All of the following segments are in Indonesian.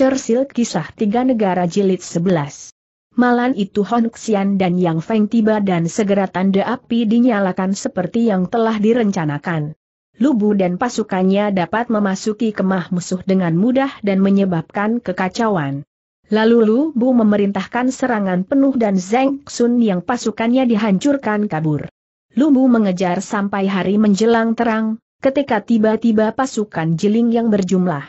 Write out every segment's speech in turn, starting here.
Churchill Kisah Tiga Negara Jilid 11 Malam itu Hon Xian dan Yang Feng tiba dan segera tanda api dinyalakan seperti yang telah direncanakan. Lubu dan pasukannya dapat memasuki kemah musuh dengan mudah dan menyebabkan kekacauan. Lalu Lubu memerintahkan serangan penuh dan Zeng Xun yang pasukannya dihancurkan kabur. Lubu mengejar sampai hari menjelang terang, ketika tiba-tiba pasukan jeling yang berjumlah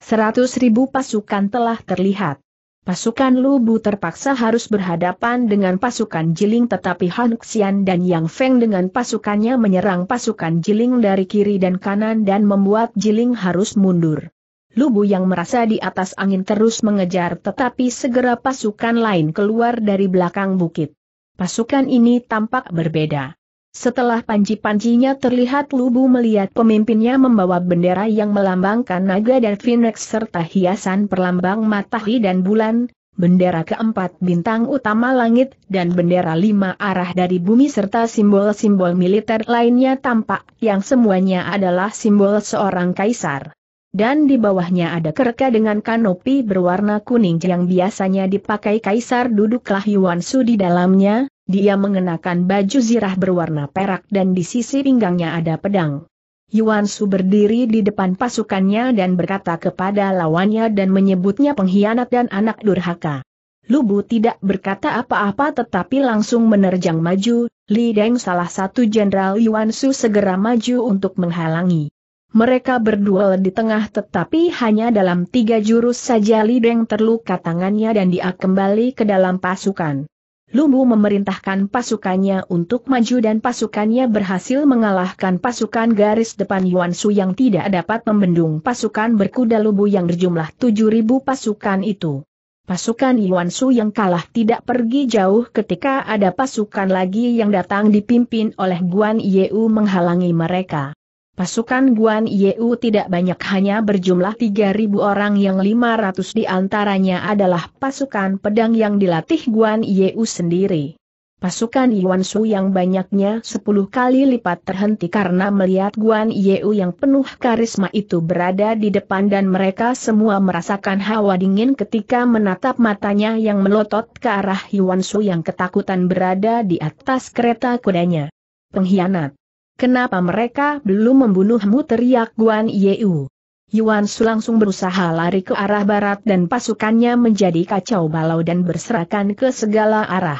Seratus ribu pasukan telah terlihat. Pasukan Lubu terpaksa harus berhadapan dengan pasukan Jiling tetapi Han Xian dan Yang Feng dengan pasukannya menyerang pasukan Jiling dari kiri dan kanan dan membuat Jiling harus mundur. Lubu yang merasa di atas angin terus mengejar tetapi segera pasukan lain keluar dari belakang bukit. Pasukan ini tampak berbeda. Setelah panji panjinya terlihat Lubu melihat pemimpinnya membawa bendera yang melambangkan naga dan phoenix serta hiasan perlambang matahari dan bulan, bendera keempat bintang utama langit, dan bendera lima arah dari bumi serta simbol-simbol militer lainnya tampak, yang semuanya adalah simbol seorang kaisar. Dan di bawahnya ada kerka dengan kanopi berwarna kuning yang biasanya dipakai kaisar duduklah Yuan Su di dalamnya, dia mengenakan baju zirah berwarna perak dan di sisi pinggangnya ada pedang. Yuan Su berdiri di depan pasukannya dan berkata kepada lawannya dan menyebutnya pengkhianat dan anak durhaka. Lubu tidak berkata apa-apa tetapi langsung menerjang maju, Li Deng salah satu jenderal Yuan Su segera maju untuk menghalangi. Mereka berduel di tengah tetapi hanya dalam tiga jurus saja Li Deng terluka tangannya dan dia kembali ke dalam pasukan. Lumbu memerintahkan pasukannya untuk maju dan pasukannya berhasil mengalahkan pasukan garis depan Yuan Su yang tidak dapat membendung pasukan berkuda Lumbu yang berjumlah 7.000 pasukan itu. Pasukan Yuan Su yang kalah tidak pergi jauh ketika ada pasukan lagi yang datang dipimpin oleh Guan Yeu menghalangi mereka. Pasukan Guan Yu tidak banyak hanya berjumlah 3.000 orang yang 500 antaranya adalah pasukan pedang yang dilatih Guan Yu sendiri. Pasukan Yuan Su yang banyaknya 10 kali lipat terhenti karena melihat Guan Yu yang penuh karisma itu berada di depan dan mereka semua merasakan hawa dingin ketika menatap matanya yang melotot ke arah Yuan Su yang ketakutan berada di atas kereta kudanya. Pengkhianat Kenapa mereka belum membunuhmu teriak Guan Yeu. Yuan Su langsung berusaha lari ke arah barat dan pasukannya menjadi kacau balau dan berserakan ke segala arah.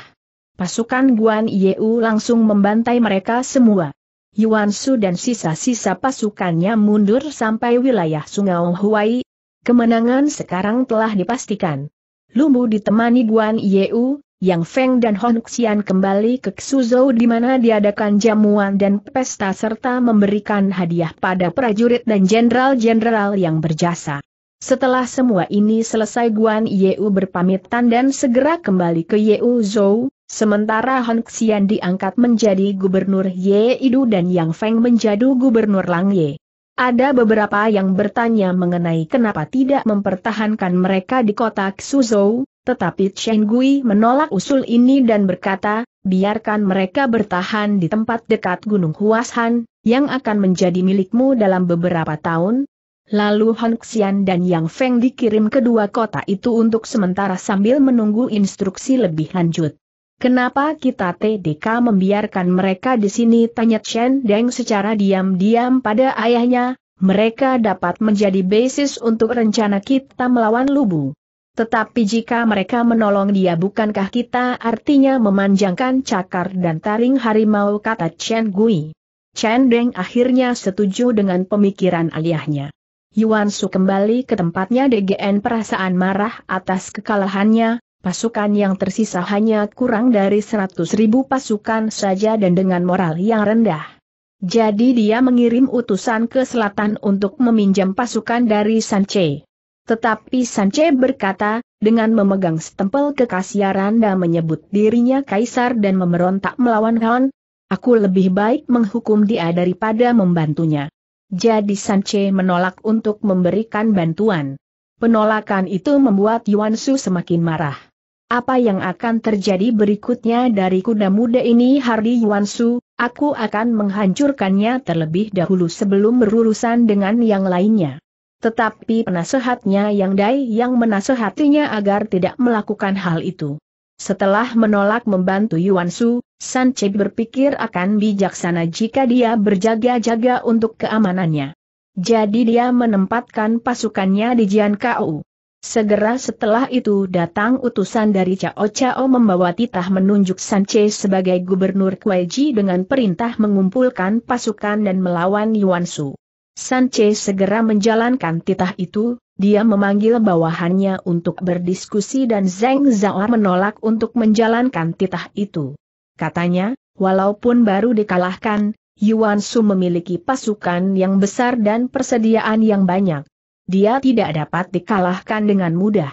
Pasukan Guan Yeu langsung membantai mereka semua. Yuan Su dan sisa-sisa pasukannya mundur sampai wilayah Sungau Huai. Kemenangan sekarang telah dipastikan. Lumbu ditemani Guan Yeu, yang Feng dan Hon Xian kembali ke Suzhou di mana diadakan jamuan dan pesta serta memberikan hadiah pada prajurit dan jenderal-jenderal yang berjasa. Setelah semua ini selesai Guan Yeu berpamitan dan segera kembali ke Yeu Zhou, sementara Hon Xian diangkat menjadi gubernur Ye Idu dan Yang Feng menjadi gubernur Lang Ye. Ada beberapa yang bertanya mengenai kenapa tidak mempertahankan mereka di kota Suzhou, tetapi Chen Gui menolak usul ini dan berkata, biarkan mereka bertahan di tempat dekat Gunung Huashan, yang akan menjadi milikmu dalam beberapa tahun. Lalu Hong Xian dan Yang Feng dikirim ke dua kota itu untuk sementara sambil menunggu instruksi lebih lanjut. Kenapa kita TDK membiarkan mereka di sini? Tanya Chen Deng secara diam-diam pada ayahnya, mereka dapat menjadi basis untuk rencana kita melawan Lubu. Tetapi jika mereka menolong dia bukankah kita artinya memanjangkan cakar dan taring harimau kata Chen Gui. Chen Deng akhirnya setuju dengan pemikiran ayahnya. Yuan Su kembali ke tempatnya DGN perasaan marah atas kekalahannya, pasukan yang tersisa hanya kurang dari 100 ribu pasukan saja dan dengan moral yang rendah. Jadi dia mengirim utusan ke selatan untuk meminjam pasukan dari Sanche. Tetapi Sanche berkata, dengan memegang stempel dan menyebut dirinya kaisar dan memberontak melawan Han, aku lebih baik menghukum dia daripada membantunya. Jadi Sanche menolak untuk memberikan bantuan. Penolakan itu membuat Yuan Su semakin marah. Apa yang akan terjadi berikutnya dari kuda muda ini Hardi Yuan Su, aku akan menghancurkannya terlebih dahulu sebelum berurusan dengan yang lainnya. Tetapi penasehatnya yang Dai yang menasehatinya agar tidak melakukan hal itu. Setelah menolak membantu Yuan Su, San Che berpikir akan bijaksana jika dia berjaga-jaga untuk keamanannya. Jadi dia menempatkan pasukannya di Jian Kau. Segera setelah itu datang utusan dari Cao Cao membawa titah menunjuk San Che sebagai gubernur Kueji dengan perintah mengumpulkan pasukan dan melawan Yuan Su. Sanche segera menjalankan titah itu, dia memanggil bawahannya untuk berdiskusi dan Zeng Zawar menolak untuk menjalankan titah itu. Katanya, walaupun baru dikalahkan, Yuan Su memiliki pasukan yang besar dan persediaan yang banyak. Dia tidak dapat dikalahkan dengan mudah.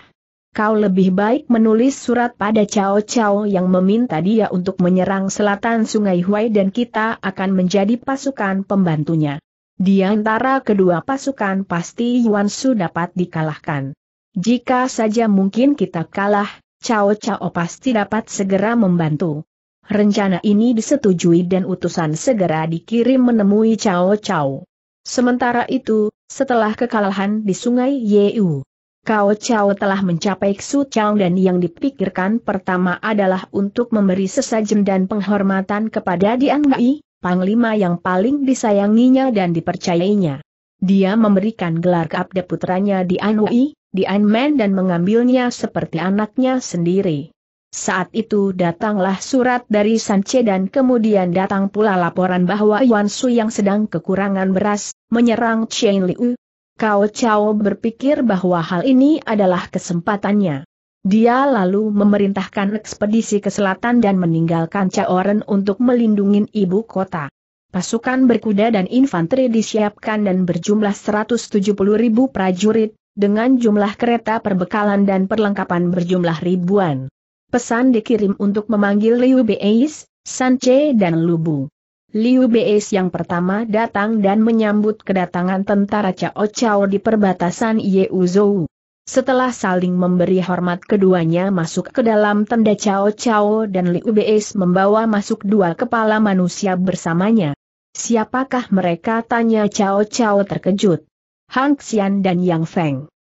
Kau lebih baik menulis surat pada Cao Cao yang meminta dia untuk menyerang selatan Sungai Huai dan kita akan menjadi pasukan pembantunya. Di antara kedua pasukan pasti Yuan Su dapat dikalahkan. Jika saja mungkin kita kalah, Cao Cao pasti dapat segera membantu. Rencana ini disetujui dan utusan segera dikirim menemui Cao Cao. Sementara itu, setelah kekalahan di sungai Yeu, Cao Cao telah mencapai Su Chang dan yang dipikirkan pertama adalah untuk memberi sesajen dan penghormatan kepada Dian Gai panglima yang paling disayanginya dan dipercayainya. Dia memberikan gelar keabda putranya di Anhui, di Anmen dan mengambilnya seperti anaknya sendiri. Saat itu datanglah surat dari Sanche dan kemudian datang pula laporan bahwa Yuan Su yang sedang kekurangan beras, menyerang Chen Liu. Kau Chao berpikir bahwa hal ini adalah kesempatannya. Dia lalu memerintahkan ekspedisi ke selatan dan meninggalkan Caoren untuk melindungi ibu kota. Pasukan berkuda dan infanteri disiapkan dan berjumlah 170 ribu prajurit, dengan jumlah kereta perbekalan dan perlengkapan berjumlah ribuan. Pesan dikirim untuk memanggil Liu Beis, Sanche dan Lubu. Liu Beis yang pertama datang dan menyambut kedatangan tentara Cao Cao di perbatasan Yeuzhou. Setelah saling memberi hormat keduanya masuk ke dalam tenda Cao Cao dan Liu membawa masuk dua kepala manusia bersamanya. Siapakah mereka tanya Cao Cao terkejut. Hang Xian dan Yang Feng.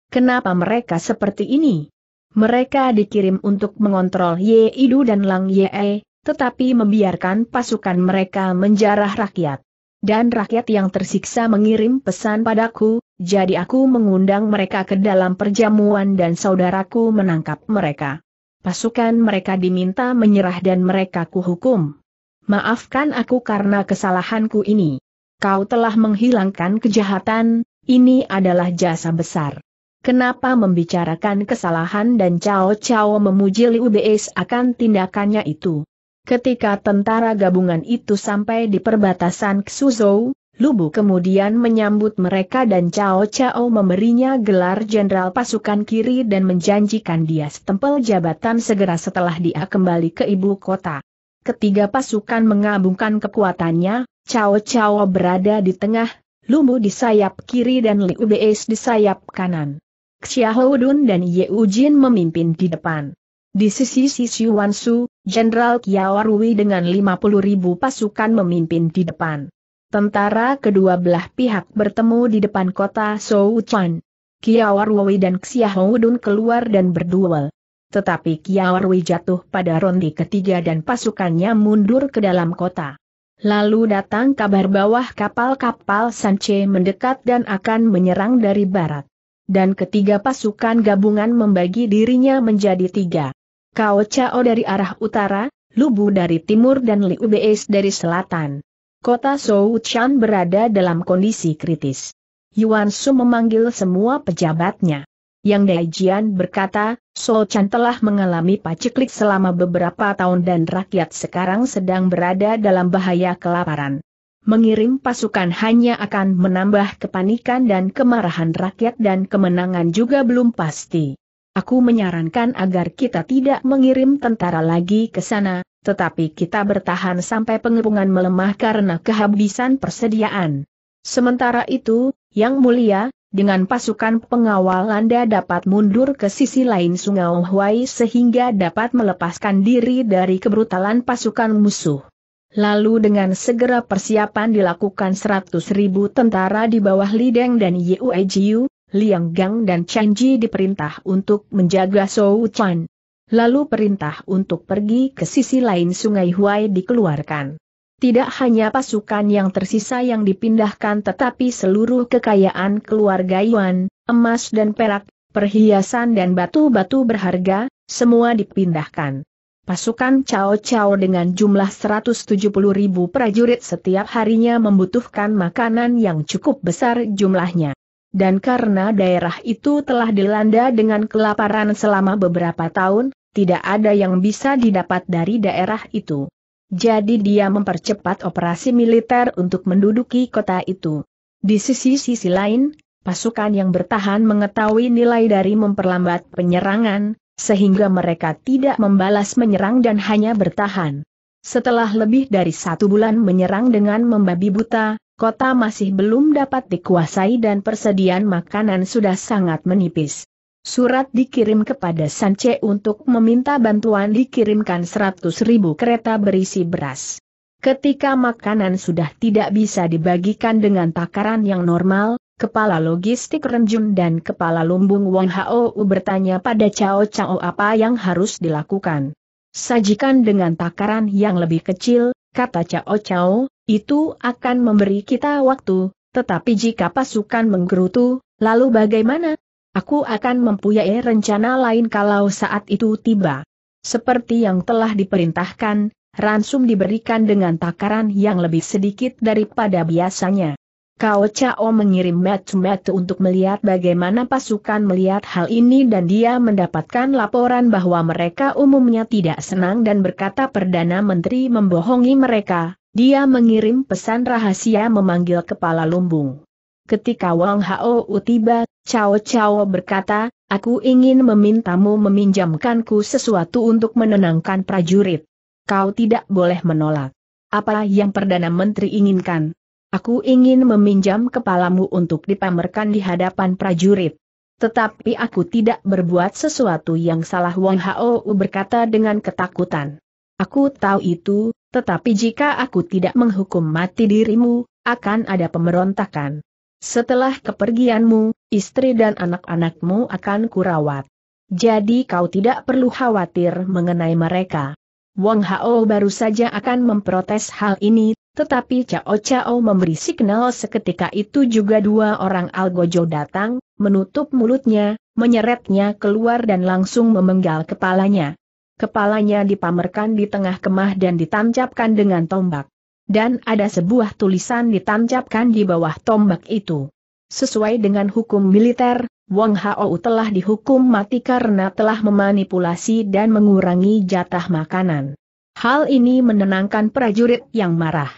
Kenapa mereka seperti ini? Mereka dikirim untuk mengontrol Ye Idu dan Lang Ye, tetapi membiarkan pasukan mereka menjarah rakyat dan rakyat yang tersiksa mengirim pesan padaku, jadi aku mengundang mereka ke dalam perjamuan dan saudaraku menangkap mereka. Pasukan mereka diminta menyerah dan mereka kuhukum. Maafkan aku karena kesalahanku ini. Kau telah menghilangkan kejahatan, ini adalah jasa besar. Kenapa membicarakan kesalahan dan Cao Cao memuji Liu Beis akan tindakannya itu? Ketika tentara gabungan itu sampai di perbatasan Xuzhou, Lubu kemudian menyambut mereka dan Cao Cao memberinya gelar Jenderal Pasukan Kiri dan menjanjikan dia setempel jabatan segera setelah dia kembali ke ibu kota. Ketiga pasukan mengabungkan kekuatannya, Cao Cao berada di tengah, Lubu di sayap kiri dan Liu Beis di sayap kanan. Xiahou dan Ye Ujin memimpin di depan. Di sisi sisi Wansu, Jenderal Kiawarui dengan 50 ribu pasukan memimpin di depan. Tentara kedua belah pihak bertemu di depan kota Souchuan. Kiawarui dan Xiaohudun keluar dan berduel. Tetapi Kiawarui jatuh pada ronde ketiga dan pasukannya mundur ke dalam kota. Lalu datang kabar bahwa kapal-kapal Sanche mendekat dan akan menyerang dari barat. Dan ketiga pasukan gabungan membagi dirinya menjadi tiga. Kao Chao dari arah utara, Lubu dari timur dan Liu dari selatan. Kota Souchan berada dalam kondisi kritis. Yuan Su memanggil semua pejabatnya. Yang Daijian berkata, Souchan telah mengalami paceklik selama beberapa tahun dan rakyat sekarang sedang berada dalam bahaya kelaparan. Mengirim pasukan hanya akan menambah kepanikan dan kemarahan rakyat dan kemenangan juga belum pasti. Aku menyarankan agar kita tidak mengirim tentara lagi ke sana, tetapi kita bertahan sampai pengepungan melemah karena kehabisan persediaan. Sementara itu, Yang Mulia, dengan pasukan pengawal Anda dapat mundur ke sisi lain Sungai Huai sehingga dapat melepaskan diri dari kebrutalan pasukan musuh. Lalu dengan segera persiapan dilakukan 100.000 tentara di bawah Lideng dan Yue Jiu, Liang Gang dan Chen Ji diperintah untuk menjaga Shou Chan. Lalu perintah untuk pergi ke sisi lain Sungai Huai dikeluarkan. Tidak hanya pasukan yang tersisa yang dipindahkan tetapi seluruh kekayaan keluarga Yuan, emas dan perak, perhiasan dan batu-batu berharga, semua dipindahkan. Pasukan Cao Cao dengan jumlah 170 ribu prajurit setiap harinya membutuhkan makanan yang cukup besar jumlahnya dan karena daerah itu telah dilanda dengan kelaparan selama beberapa tahun, tidak ada yang bisa didapat dari daerah itu. Jadi dia mempercepat operasi militer untuk menduduki kota itu. Di sisi-sisi lain, pasukan yang bertahan mengetahui nilai dari memperlambat penyerangan, sehingga mereka tidak membalas menyerang dan hanya bertahan. Setelah lebih dari satu bulan menyerang dengan membabi buta, kota masih belum dapat dikuasai dan persediaan makanan sudah sangat menipis. Surat dikirim kepada Sanche untuk meminta bantuan dikirimkan 100 ribu kereta berisi beras. Ketika makanan sudah tidak bisa dibagikan dengan takaran yang normal, Kepala Logistik Renjun dan Kepala Lumbung Wang Hao bertanya pada Cao Cao apa yang harus dilakukan. Sajikan dengan takaran yang lebih kecil, kata Cao Cao, itu akan memberi kita waktu, tetapi jika pasukan menggerutu, lalu bagaimana? Aku akan mempunyai rencana lain kalau saat itu tiba. Seperti yang telah diperintahkan, ransum diberikan dengan takaran yang lebih sedikit daripada biasanya. Kau Chao mengirim Matsumetu untuk melihat bagaimana pasukan melihat hal ini dan dia mendapatkan laporan bahwa mereka umumnya tidak senang dan berkata Perdana Menteri membohongi mereka, dia mengirim pesan rahasia memanggil kepala lumbung. Ketika Wang Hao tiba, Chao Chao berkata, aku ingin memintamu meminjamkanku sesuatu untuk menenangkan prajurit. Kau tidak boleh menolak. Apa yang Perdana Menteri inginkan? Aku ingin meminjam kepalamu untuk dipamerkan di hadapan prajurit. Tetapi aku tidak berbuat sesuatu yang salah Wong Hao berkata dengan ketakutan. Aku tahu itu, tetapi jika aku tidak menghukum mati dirimu, akan ada pemberontakan. Setelah kepergianmu, istri dan anak-anakmu akan kurawat. Jadi kau tidak perlu khawatir mengenai mereka. Wang Hao baru saja akan memprotes hal ini, tetapi Cao Cao memberi signal seketika itu juga dua orang Algojo datang, menutup mulutnya, menyeretnya keluar dan langsung memenggal kepalanya. Kepalanya dipamerkan di tengah kemah dan ditancapkan dengan tombak. Dan ada sebuah tulisan ditancapkan di bawah tombak itu. Sesuai dengan hukum militer, Wang Hao telah dihukum mati karena telah memanipulasi dan mengurangi jatah makanan. Hal ini menenangkan prajurit yang marah.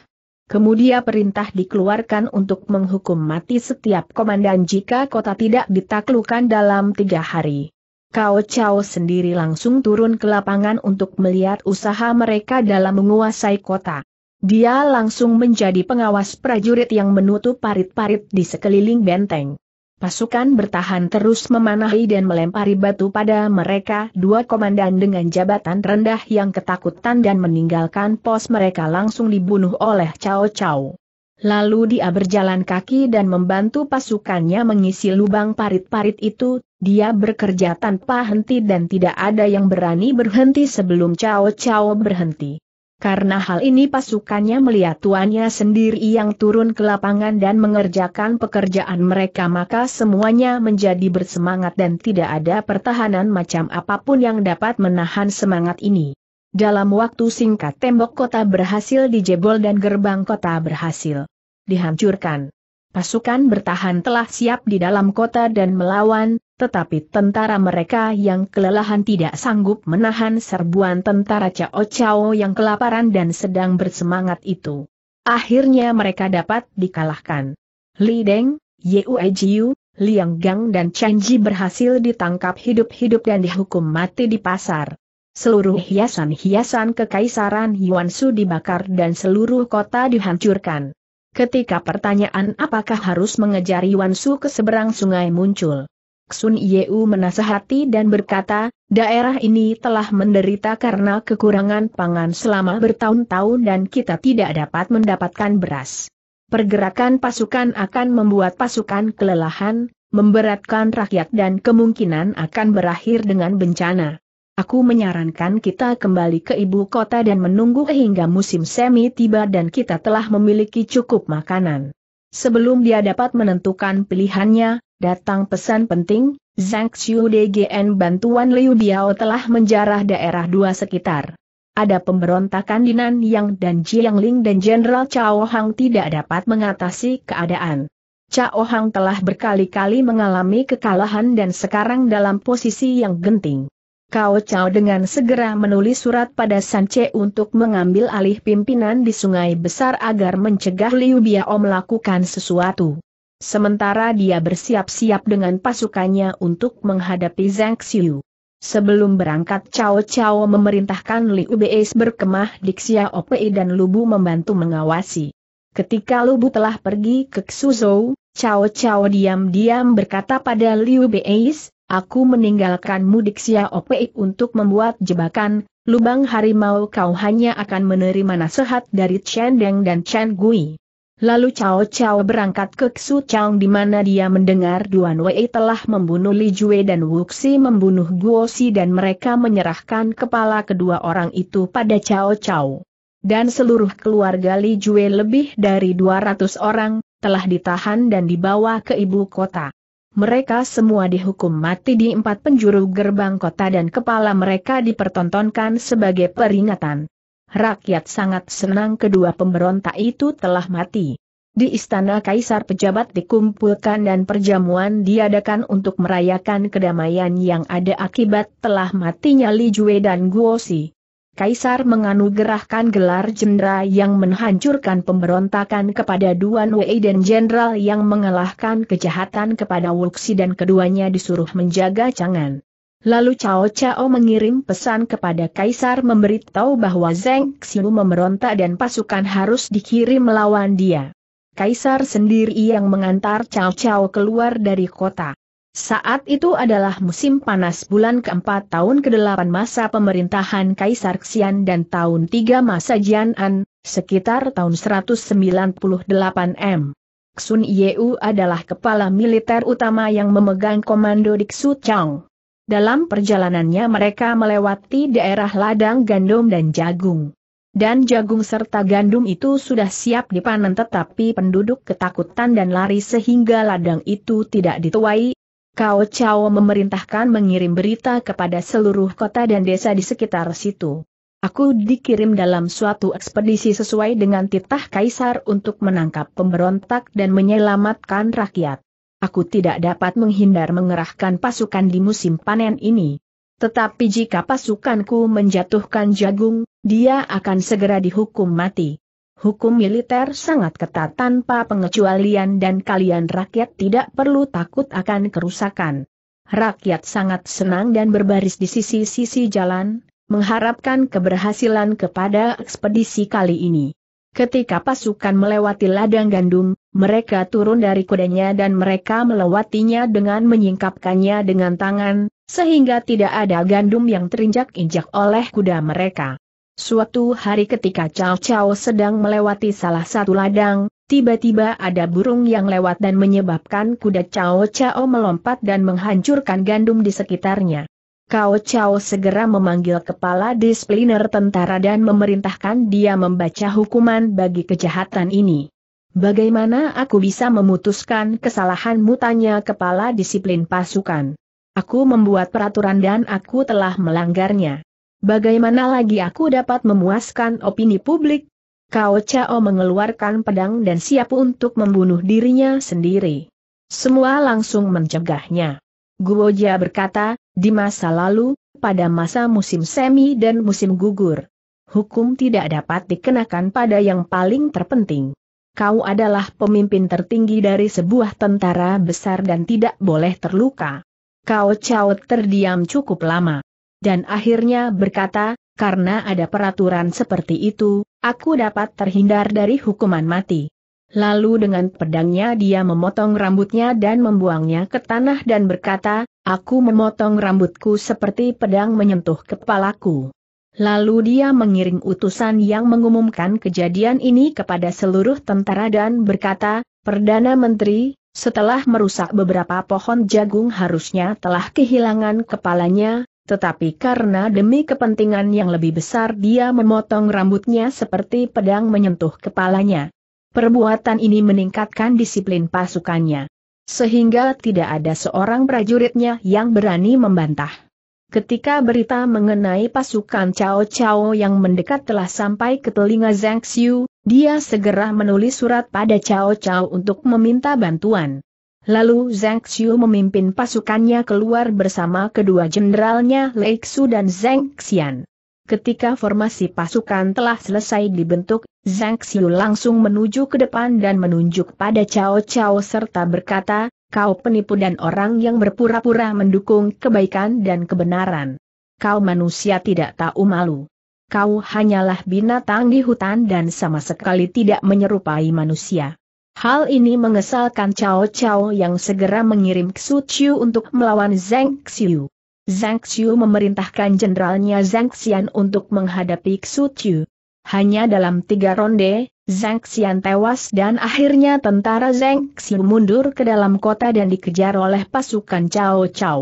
Kemudian perintah dikeluarkan untuk menghukum mati setiap komandan jika kota tidak ditaklukan dalam tiga hari. Kao Chao sendiri langsung turun ke lapangan untuk melihat usaha mereka dalam menguasai kota. Dia langsung menjadi pengawas prajurit yang menutup parit-parit di sekeliling benteng. Pasukan bertahan terus memanahi dan melempari batu pada mereka dua komandan dengan jabatan rendah yang ketakutan dan meninggalkan pos mereka langsung dibunuh oleh Cao Cao. Lalu dia berjalan kaki dan membantu pasukannya mengisi lubang parit-parit itu, dia bekerja tanpa henti dan tidak ada yang berani berhenti sebelum Cao Cao berhenti. Karena hal ini pasukannya melihat tuannya sendiri yang turun ke lapangan dan mengerjakan pekerjaan mereka maka semuanya menjadi bersemangat dan tidak ada pertahanan macam apapun yang dapat menahan semangat ini. Dalam waktu singkat tembok kota berhasil dijebol dan gerbang kota berhasil dihancurkan. Pasukan bertahan telah siap di dalam kota dan melawan, tetapi tentara mereka yang kelelahan tidak sanggup menahan serbuan tentara Cao Cao yang kelaparan dan sedang bersemangat itu. Akhirnya mereka dapat dikalahkan. Li Deng, Yue Jiu, Liang Gang dan Chen Ji berhasil ditangkap hidup-hidup dan dihukum mati di pasar. Seluruh hiasan-hiasan kekaisaran Yuan Su dibakar dan seluruh kota dihancurkan. Ketika pertanyaan apakah harus mengejar Yuan Su ke seberang sungai muncul, Sun Yeu menasehati dan berkata, daerah ini telah menderita karena kekurangan pangan selama bertahun-tahun dan kita tidak dapat mendapatkan beras. Pergerakan pasukan akan membuat pasukan kelelahan, memberatkan rakyat dan kemungkinan akan berakhir dengan bencana. Aku menyarankan kita kembali ke ibu kota dan menunggu hingga musim semi tiba dan kita telah memiliki cukup makanan. Sebelum dia dapat menentukan pilihannya, Datang pesan penting, Zhang Xiu DGN bantuan Liu Biao telah menjarah daerah dua sekitar. Ada pemberontakan di Yang dan Jiang Ling dan Jenderal Cao Hang tidak dapat mengatasi keadaan. Cao Hang telah berkali-kali mengalami kekalahan dan sekarang dalam posisi yang genting. Kao Cao dengan segera menulis surat pada Sanche untuk mengambil alih pimpinan di Sungai Besar agar mencegah Liu Biao melakukan sesuatu. Sementara dia bersiap-siap dengan pasukannya untuk menghadapi Zhang Xiu. Sebelum berangkat Cao Cao memerintahkan Liu Beis berkemah di Opei dan Lubu membantu mengawasi. Ketika Lubu telah pergi ke Xuzhou, Cao Cao diam-diam berkata pada Liu Beis, aku meninggalkanmu di Opei untuk membuat jebakan, lubang harimau kau hanya akan menerima nasihat dari Chen Deng dan Chen Gui. Lalu Cao Cao berangkat ke Xu Chang di mana dia mendengar Duan Wei telah membunuh Li Jue dan Wuxi membunuh Guo Xi dan mereka menyerahkan kepala kedua orang itu pada Cao Cao. Dan seluruh keluarga Li Jue lebih dari 200 orang, telah ditahan dan dibawa ke ibu kota. Mereka semua dihukum mati di empat penjuru gerbang kota dan kepala mereka dipertontonkan sebagai peringatan. Rakyat sangat senang kedua pemberontak itu telah mati. Di istana kaisar pejabat dikumpulkan dan perjamuan diadakan untuk merayakan kedamaian yang ada akibat telah matinya Li Jue dan Guo Si. Kaisar menganugerahkan gelar jenderal yang menghancurkan pemberontakan kepada Duan Wei dan jenderal yang mengalahkan kejahatan kepada Wuxi dan keduanya disuruh menjaga cangan. Lalu Cao Cao mengirim pesan kepada Kaisar memberitahu bahwa Zeng Xiu memberontak dan pasukan harus dikirim melawan dia. Kaisar sendiri yang mengantar Cao Cao keluar dari kota. Saat itu adalah musim panas bulan keempat tahun ke-8 masa pemerintahan Kaisar Xian dan tahun 3 masa Jianan, sekitar tahun 198 M. Xun Yeu adalah kepala militer utama yang memegang komando Diksu Chang. Dalam perjalanannya mereka melewati daerah ladang gandum dan jagung. Dan jagung serta gandum itu sudah siap dipanen tetapi penduduk ketakutan dan lari sehingga ladang itu tidak dituai. kau Chao memerintahkan mengirim berita kepada seluruh kota dan desa di sekitar situ. Aku dikirim dalam suatu ekspedisi sesuai dengan titah kaisar untuk menangkap pemberontak dan menyelamatkan rakyat aku tidak dapat menghindar mengerahkan pasukan di musim panen ini. Tetapi jika pasukanku menjatuhkan jagung, dia akan segera dihukum mati. Hukum militer sangat ketat tanpa pengecualian dan kalian rakyat tidak perlu takut akan kerusakan. Rakyat sangat senang dan berbaris di sisi-sisi jalan, mengharapkan keberhasilan kepada ekspedisi kali ini. Ketika pasukan melewati ladang gandum, mereka turun dari kudanya dan mereka melewatinya dengan menyingkapkannya dengan tangan, sehingga tidak ada gandum yang terinjak-injak oleh kuda mereka. Suatu hari ketika Cao Cao sedang melewati salah satu ladang, tiba-tiba ada burung yang lewat dan menyebabkan kuda Cao Cao melompat dan menghancurkan gandum di sekitarnya. Cao Cao segera memanggil kepala disipliner tentara dan memerintahkan dia membaca hukuman bagi kejahatan ini. Bagaimana aku bisa memutuskan kesalahan mutanya kepala disiplin pasukan. Aku membuat peraturan dan aku telah melanggarnya. Bagaimana lagi aku dapat memuaskan opini publik? Kao Chao mengeluarkan pedang dan siap untuk membunuh dirinya sendiri. Semua langsung mencegahnya. Guo Jia berkata, di masa lalu, pada masa musim semi dan musim gugur, hukum tidak dapat dikenakan pada yang paling terpenting kau adalah pemimpin tertinggi dari sebuah tentara besar dan tidak boleh terluka. Kau Chao terdiam cukup lama. Dan akhirnya berkata, karena ada peraturan seperti itu, aku dapat terhindar dari hukuman mati. Lalu dengan pedangnya dia memotong rambutnya dan membuangnya ke tanah dan berkata, aku memotong rambutku seperti pedang menyentuh kepalaku. Lalu dia mengiring utusan yang mengumumkan kejadian ini kepada seluruh tentara dan berkata, Perdana Menteri, setelah merusak beberapa pohon jagung harusnya telah kehilangan kepalanya, tetapi karena demi kepentingan yang lebih besar dia memotong rambutnya seperti pedang menyentuh kepalanya. Perbuatan ini meningkatkan disiplin pasukannya. Sehingga tidak ada seorang prajuritnya yang berani membantah. Ketika berita mengenai pasukan Cao Cao yang mendekat telah sampai ke telinga Zhang Xiu, dia segera menulis surat pada Cao Cao untuk meminta bantuan. Lalu Zhang Xiu memimpin pasukannya keluar bersama kedua jenderalnya Lei Xu dan Zhang Xian. Ketika formasi pasukan telah selesai dibentuk, Zhang Xiu langsung menuju ke depan dan menunjuk pada Cao Cao serta berkata, Kau penipu dan orang yang berpura-pura mendukung kebaikan dan kebenaran. Kau manusia tidak tahu malu. Kau hanyalah binatang di hutan dan sama sekali tidak menyerupai manusia. Hal ini mengesalkan Cao Cao yang segera mengirim Xu Chiu untuk melawan Zhang Xiu. Zhang Xiu memerintahkan jenderalnya Zhang Xian untuk menghadapi Xu Chiu. Hanya dalam tiga ronde, Zhang Xian tewas dan akhirnya tentara Zhang Xiu mundur ke dalam kota dan dikejar oleh pasukan Cao Cao.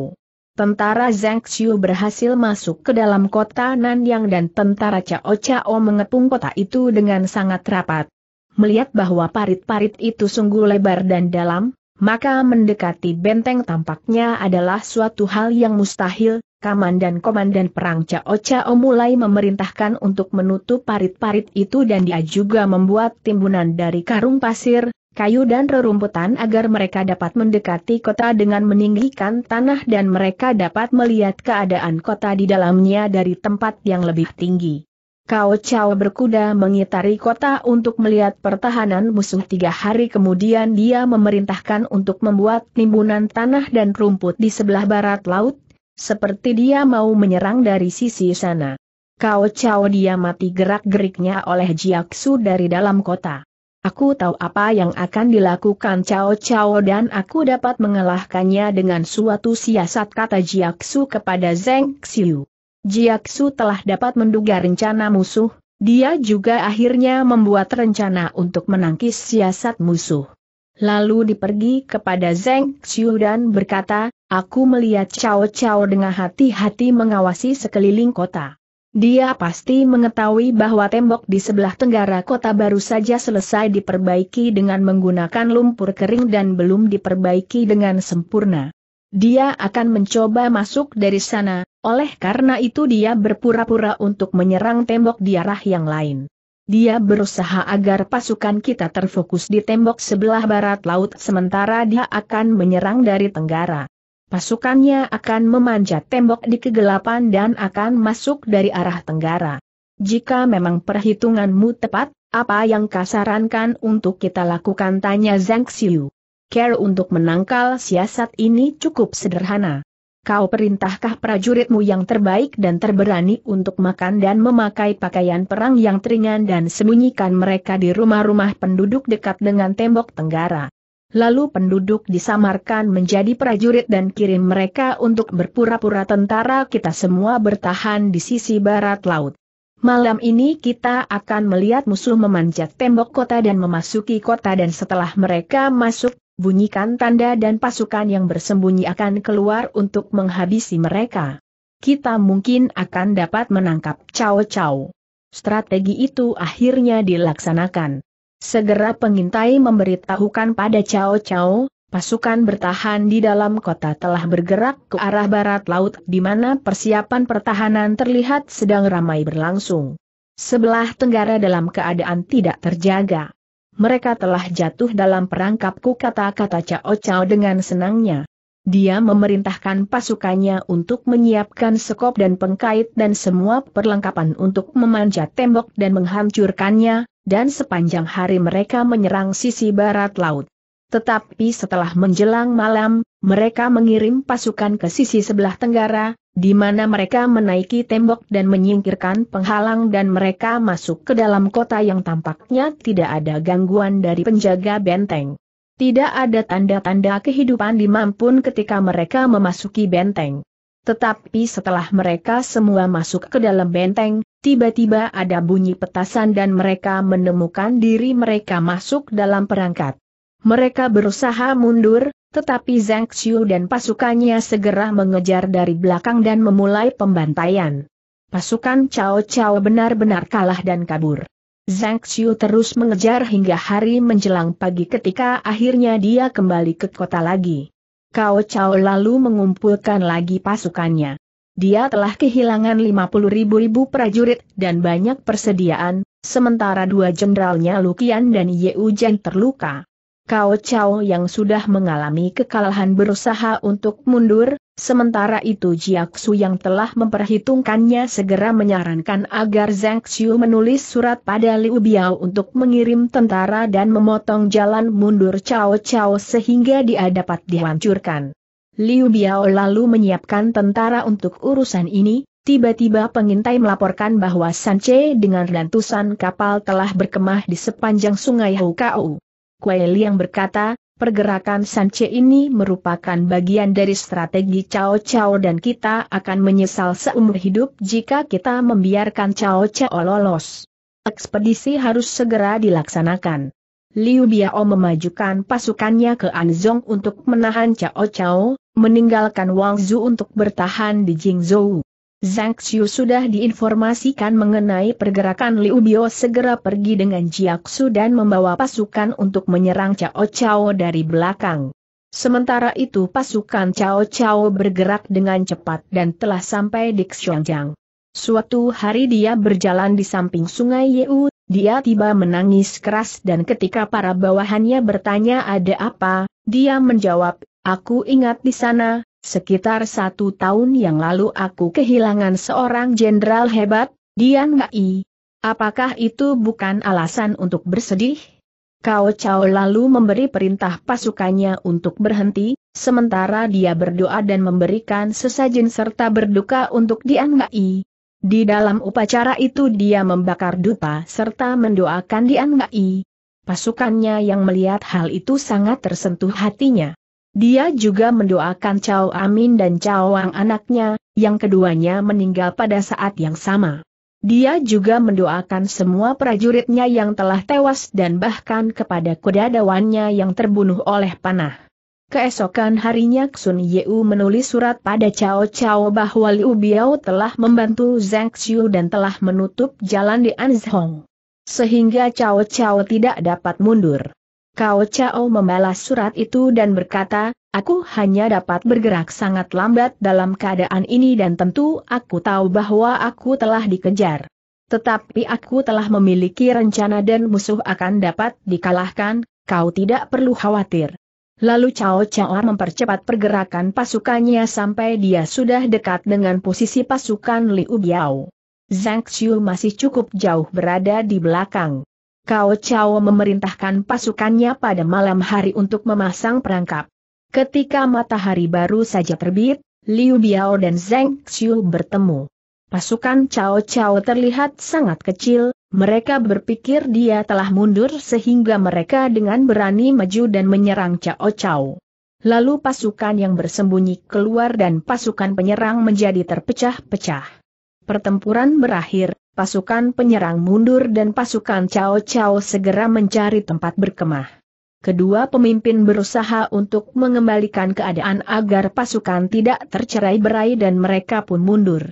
Tentara Zhang Xiu berhasil masuk ke dalam kota Nanyang dan tentara Cao Cao mengepung kota itu dengan sangat rapat. Melihat bahwa parit-parit itu sungguh lebar dan dalam, maka mendekati benteng tampaknya adalah suatu hal yang mustahil, Kamandan Komandan Perang Cao Cao mulai memerintahkan untuk menutup parit-parit itu dan dia juga membuat timbunan dari karung pasir, kayu dan rerumputan agar mereka dapat mendekati kota dengan meninggikan tanah dan mereka dapat melihat keadaan kota di dalamnya dari tempat yang lebih tinggi. Kau Chow berkuda mengitari kota untuk melihat pertahanan musuh tiga hari kemudian dia memerintahkan untuk membuat timbunan tanah dan rumput di sebelah barat laut, seperti dia mau menyerang dari sisi sana. Kau Chow dia mati gerak-geriknya oleh Jiaksu dari dalam kota. Aku tahu apa yang akan dilakukan Cao Cao dan aku dapat mengalahkannya dengan suatu siasat kata Jiaksu kepada Zeng Xiu. Jiaksu telah dapat menduga rencana musuh, dia juga akhirnya membuat rencana untuk menangkis siasat musuh. Lalu dipergi kepada Zeng Xiu dan berkata, aku melihat Cao Cao dengan hati-hati mengawasi sekeliling kota. Dia pasti mengetahui bahwa tembok di sebelah tenggara kota baru saja selesai diperbaiki dengan menggunakan lumpur kering dan belum diperbaiki dengan sempurna. Dia akan mencoba masuk dari sana, oleh karena itu dia berpura-pura untuk menyerang tembok di arah yang lain. Dia berusaha agar pasukan kita terfokus di tembok sebelah barat laut sementara dia akan menyerang dari tenggara. Pasukannya akan memanjat tembok di kegelapan dan akan masuk dari arah tenggara. Jika memang perhitunganmu tepat, apa yang kasarankan untuk kita lakukan tanya Zhang Xiu. Care untuk menangkal siasat ini cukup sederhana. Kau perintahkah prajuritmu yang terbaik dan terberani untuk makan dan memakai pakaian perang yang teringan dan sembunyikan mereka di rumah-rumah penduduk dekat dengan tembok tenggara. Lalu penduduk disamarkan menjadi prajurit dan kirim mereka untuk berpura-pura tentara kita semua bertahan di sisi barat laut. Malam ini kita akan melihat musuh memanjat tembok kota dan memasuki kota dan setelah mereka masuk, bunyikan tanda dan pasukan yang bersembunyi akan keluar untuk menghabisi mereka. Kita mungkin akan dapat menangkap Cao Cao. Strategi itu akhirnya dilaksanakan. Segera pengintai memberitahukan pada Cao Cao, pasukan bertahan di dalam kota telah bergerak ke arah barat laut di mana persiapan pertahanan terlihat sedang ramai berlangsung. Sebelah tenggara dalam keadaan tidak terjaga mereka telah jatuh dalam perangkapku kata-kata Cao Cao dengan senangnya. Dia memerintahkan pasukannya untuk menyiapkan sekop dan pengkait dan semua perlengkapan untuk memanjat tembok dan menghancurkannya, dan sepanjang hari mereka menyerang sisi barat laut. Tetapi setelah menjelang malam, mereka mengirim pasukan ke sisi sebelah tenggara, di mana mereka menaiki tembok dan menyingkirkan penghalang dan mereka masuk ke dalam kota yang tampaknya tidak ada gangguan dari penjaga benteng. Tidak ada tanda-tanda kehidupan di Mampun ketika mereka memasuki benteng. Tetapi setelah mereka semua masuk ke dalam benteng, tiba-tiba ada bunyi petasan dan mereka menemukan diri mereka masuk dalam perangkat. Mereka berusaha mundur, tetapi Zhang Xiu dan pasukannya segera mengejar dari belakang dan memulai pembantaian. Pasukan Cao Cao benar-benar kalah dan kabur. Zhang Xiu terus mengejar hingga hari menjelang pagi ketika akhirnya dia kembali ke kota lagi. Cao Cao lalu mengumpulkan lagi pasukannya. Dia telah kehilangan 50 ribu-ribu prajurit dan banyak persediaan, sementara dua jenderalnya Lukian dan Ye Ujian terluka. Kau Cao yang sudah mengalami kekalahan berusaha untuk mundur, sementara itu Jiaksu yang telah memperhitungkannya segera menyarankan agar Zhang Xiu menulis surat pada Liu Biao untuk mengirim tentara dan memotong jalan mundur Cao Cao sehingga dia dapat dihancurkan. Liu Biao lalu menyiapkan tentara untuk urusan ini, Tiba-tiba pengintai melaporkan bahwa Sanche dengan ratusan kapal telah berkemah di sepanjang sungai Hukau. Kue Liang berkata, pergerakan Sanche ini merupakan bagian dari strategi Cao Cao dan kita akan menyesal seumur hidup jika kita membiarkan Cao Cao lolos. Ekspedisi harus segera dilaksanakan. Liu Biao memajukan pasukannya ke Anzong untuk menahan Cao Cao, meninggalkan Wang Zhu untuk bertahan di Jingzhou. Zhang Xiu sudah diinformasikan mengenai pergerakan Liu Bio segera pergi dengan Jiaksu dan membawa pasukan untuk menyerang Cao Cao dari belakang. Sementara itu pasukan Cao Cao bergerak dengan cepat dan telah sampai di Xiangjang. Suatu hari dia berjalan di samping sungai Yeu, dia tiba menangis keras dan ketika para bawahannya bertanya ada apa, dia menjawab, aku ingat di sana, Sekitar satu tahun yang lalu aku kehilangan seorang jenderal hebat, Dian Ngai. Apakah itu bukan alasan untuk bersedih? Kau Chao lalu memberi perintah pasukannya untuk berhenti, sementara dia berdoa dan memberikan sesajen serta berduka untuk Dian Ngai. Di dalam upacara itu dia membakar dupa serta mendoakan Dian Ngai. Pasukannya yang melihat hal itu sangat tersentuh hatinya. Dia juga mendoakan Cao Amin dan Cao Wang anaknya, yang keduanya meninggal pada saat yang sama. Dia juga mendoakan semua prajuritnya yang telah tewas dan bahkan kepada kuda dawannya yang terbunuh oleh panah. Keesokan harinya Sun Yeu menulis surat pada Cao Cao bahwa Liu Biao telah membantu Zhang Xiu dan telah menutup jalan di Anzhong. Sehingga Cao Cao tidak dapat mundur. Kau Chao membalas surat itu dan berkata, aku hanya dapat bergerak sangat lambat dalam keadaan ini dan tentu aku tahu bahwa aku telah dikejar. Tetapi aku telah memiliki rencana dan musuh akan dapat dikalahkan, kau tidak perlu khawatir. Lalu Cao Cao mempercepat pergerakan pasukannya sampai dia sudah dekat dengan posisi pasukan Liu Biao. Zhang Xiu masih cukup jauh berada di belakang. Kao Chao memerintahkan pasukannya pada malam hari untuk memasang perangkap. Ketika matahari baru saja terbit, Liu Biao dan Zheng Xiu bertemu. Pasukan Cao Cao terlihat sangat kecil, mereka berpikir dia telah mundur sehingga mereka dengan berani maju dan menyerang Cao Cao. Lalu pasukan yang bersembunyi keluar dan pasukan penyerang menjadi terpecah-pecah. Pertempuran berakhir, pasukan penyerang mundur dan pasukan Cao Cao segera mencari tempat berkemah. Kedua pemimpin berusaha untuk mengembalikan keadaan agar pasukan tidak tercerai berai dan mereka pun mundur.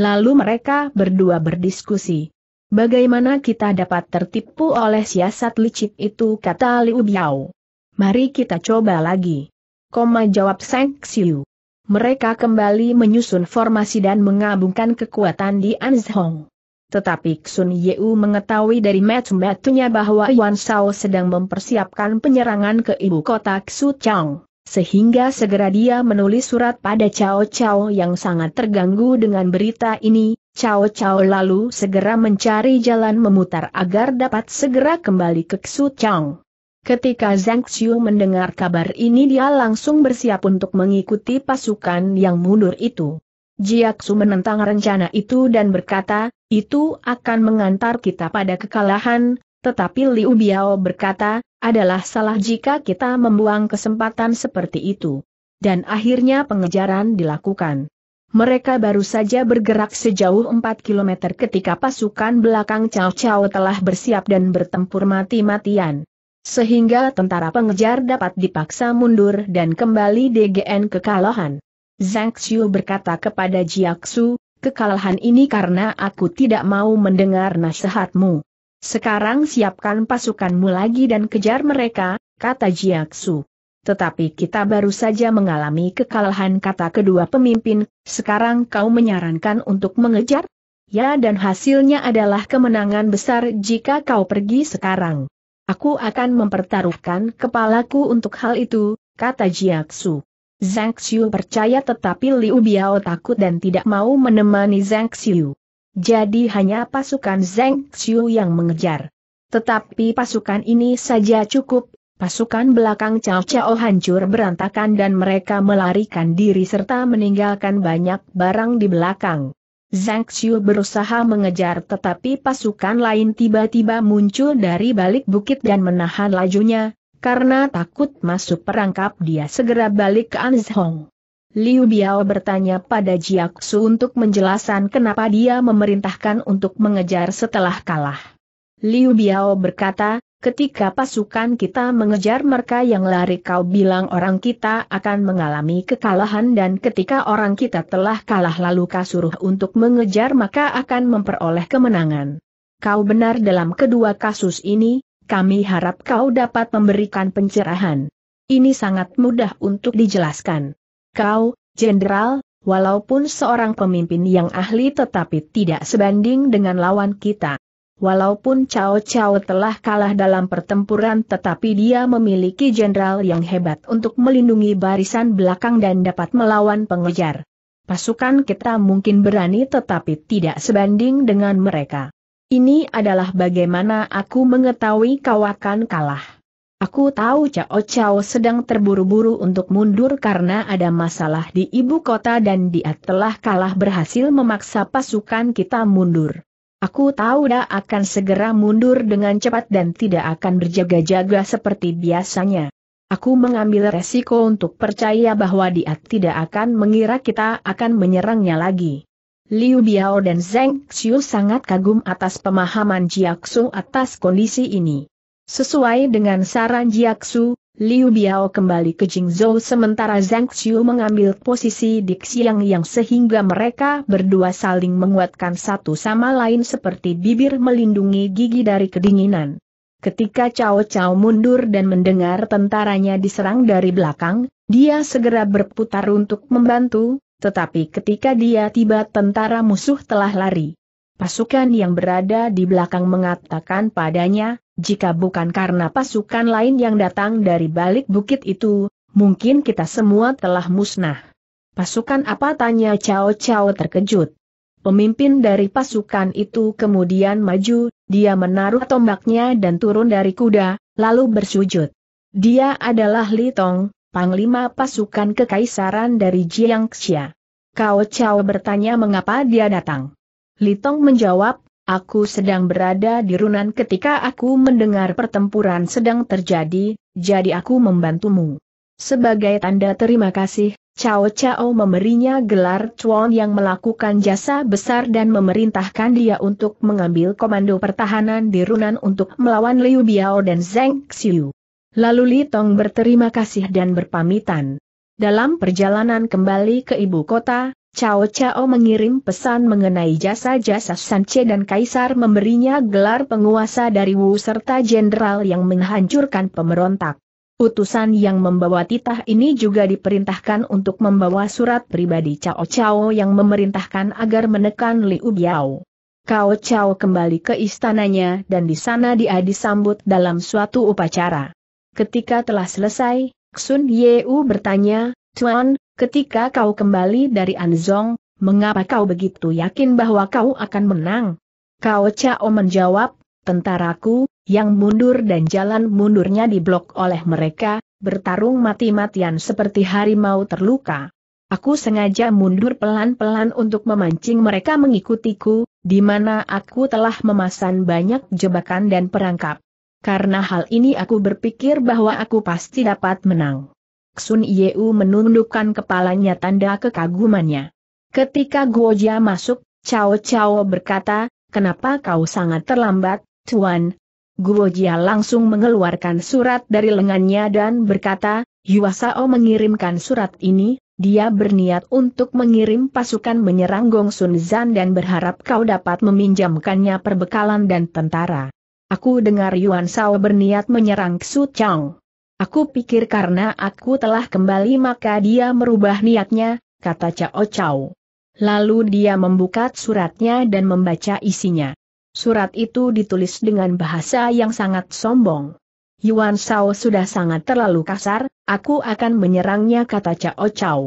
Lalu mereka berdua berdiskusi. Bagaimana kita dapat tertipu oleh siasat licik itu kata Liu Biao. Mari kita coba lagi. Koma jawab Seng Xiu. Mereka kembali menyusun formasi dan mengabungkan kekuatan di Anzhong. Tetapi Sun Yeu mengetahui dari match-matchnya bahwa Yuan Shao sedang mempersiapkan penyerangan ke ibu kota Xu Chang. Sehingga segera dia menulis surat pada Cao Cao yang sangat terganggu dengan berita ini, Cao Cao lalu segera mencari jalan memutar agar dapat segera kembali ke Xu Chang. Ketika Zhang Xiu mendengar kabar ini dia langsung bersiap untuk mengikuti pasukan yang mundur itu. Jiaksu menentang rencana itu dan berkata, itu akan mengantar kita pada kekalahan, tetapi Liu Biao berkata, adalah salah jika kita membuang kesempatan seperti itu. Dan akhirnya pengejaran dilakukan. Mereka baru saja bergerak sejauh 4 km ketika pasukan belakang Cao Cao telah bersiap dan bertempur mati-matian sehingga tentara pengejar dapat dipaksa mundur dan kembali DGN kekalahan. Zhang Xiu berkata kepada Jiaksu, kekalahan ini karena aku tidak mau mendengar nasihatmu. Sekarang siapkan pasukanmu lagi dan kejar mereka, kata Jiaksu. Tetapi kita baru saja mengalami kekalahan kata kedua pemimpin, sekarang kau menyarankan untuk mengejar? Ya dan hasilnya adalah kemenangan besar jika kau pergi sekarang. Aku akan mempertaruhkan kepalaku untuk hal itu, kata Jiaksu. Zhang Xiu percaya tetapi Liu Biao takut dan tidak mau menemani Zhang Xiu. Jadi hanya pasukan Zhang Xiu yang mengejar. Tetapi pasukan ini saja cukup, pasukan belakang Cao Cao hancur berantakan dan mereka melarikan diri serta meninggalkan banyak barang di belakang. Zhang Xiu berusaha mengejar tetapi pasukan lain tiba-tiba muncul dari balik bukit dan menahan lajunya, karena takut masuk perangkap dia segera balik ke Anzhong. Liu Biao bertanya pada Jiaksu untuk menjelaskan kenapa dia memerintahkan untuk mengejar setelah kalah. Liu Biao berkata, ketika pasukan kita mengejar mereka yang lari kau bilang orang kita akan mengalami kekalahan dan ketika orang kita telah kalah lalu kasuruh untuk mengejar maka akan memperoleh kemenangan. Kau benar dalam kedua kasus ini, kami harap kau dapat memberikan pencerahan. Ini sangat mudah untuk dijelaskan. Kau, Jenderal, walaupun seorang pemimpin yang ahli tetapi tidak sebanding dengan lawan kita. Walaupun Cao Cao telah kalah dalam pertempuran tetapi dia memiliki jenderal yang hebat untuk melindungi barisan belakang dan dapat melawan pengejar. Pasukan kita mungkin berani tetapi tidak sebanding dengan mereka. Ini adalah bagaimana aku mengetahui kau akan kalah. Aku tahu Cao Cao sedang terburu-buru untuk mundur karena ada masalah di ibu kota dan dia telah kalah berhasil memaksa pasukan kita mundur. Aku tahu dia akan segera mundur dengan cepat dan tidak akan berjaga-jaga seperti biasanya. Aku mengambil resiko untuk percaya bahwa dia tidak akan mengira kita akan menyerangnya lagi. Liu Biao dan Zheng Xiu sangat kagum atas pemahaman Jiaksu atas kondisi ini. Sesuai dengan saran Jiaksu, Liu Biao kembali ke Jingzhou sementara Zhang Xiu mengambil posisi di Xiang yang sehingga mereka berdua saling menguatkan satu sama lain seperti bibir melindungi gigi dari kedinginan. Ketika Cao Cao mundur dan mendengar tentaranya diserang dari belakang, dia segera berputar untuk membantu, tetapi ketika dia tiba tentara musuh telah lari. Pasukan yang berada di belakang mengatakan padanya, jika bukan karena pasukan lain yang datang dari balik bukit itu, mungkin kita semua telah musnah. Pasukan apa tanya Cao Cao terkejut. Pemimpin dari pasukan itu kemudian maju, dia menaruh tombaknya dan turun dari kuda, lalu bersujud. Dia adalah Li Tong. Panglima Pasukan Kekaisaran dari Jiangxia. Kao Chao bertanya mengapa dia datang. Litong menjawab, aku sedang berada di Runan ketika aku mendengar pertempuran sedang terjadi, jadi aku membantumu. Sebagai tanda terima kasih, Cao Cao memberinya gelar Chuan yang melakukan jasa besar dan memerintahkan dia untuk mengambil komando pertahanan di Runan untuk melawan Liu Biao dan Zheng Xiu. Lalu Li Tong berterima kasih dan berpamitan. Dalam perjalanan kembali ke ibu kota, Cao Cao mengirim pesan mengenai jasa-jasa Sanche dan Kaisar memberinya gelar penguasa dari Wu serta jenderal yang menghancurkan pemberontak. Utusan yang membawa titah ini juga diperintahkan untuk membawa surat pribadi Cao Cao yang memerintahkan agar menekan Liu Biao. Cao Cao kembali ke istananya dan di sana dia disambut dalam suatu upacara. Ketika telah selesai, Sun Yeu bertanya, Tuan, ketika kau kembali dari Anzong, mengapa kau begitu yakin bahwa kau akan menang? Kau Cao menjawab, tentaraku, yang mundur dan jalan mundurnya diblok oleh mereka, bertarung mati-matian seperti harimau terluka. Aku sengaja mundur pelan-pelan untuk memancing mereka mengikutiku, di mana aku telah memasang banyak jebakan dan perangkap. Karena hal ini aku berpikir bahwa aku pasti dapat menang. Sun Yeu menundukkan kepalanya tanda kekagumannya. Ketika Guo Jia masuk, Cao Cao berkata, kenapa kau sangat terlambat, Tuan? Jia langsung mengeluarkan surat dari lengannya dan berkata, Yuasao mengirimkan surat ini, dia berniat untuk mengirim pasukan menyerang Gong Sun Zan dan berharap kau dapat meminjamkannya perbekalan dan tentara. Aku dengar Yuan Sao berniat menyerang Xu Chang. Aku pikir karena aku telah kembali maka dia merubah niatnya, kata Cao Cao. Lalu dia membuka suratnya dan membaca isinya. Surat itu ditulis dengan bahasa yang sangat sombong. Yuan Sao sudah sangat terlalu kasar, aku akan menyerangnya kata Cao Cao.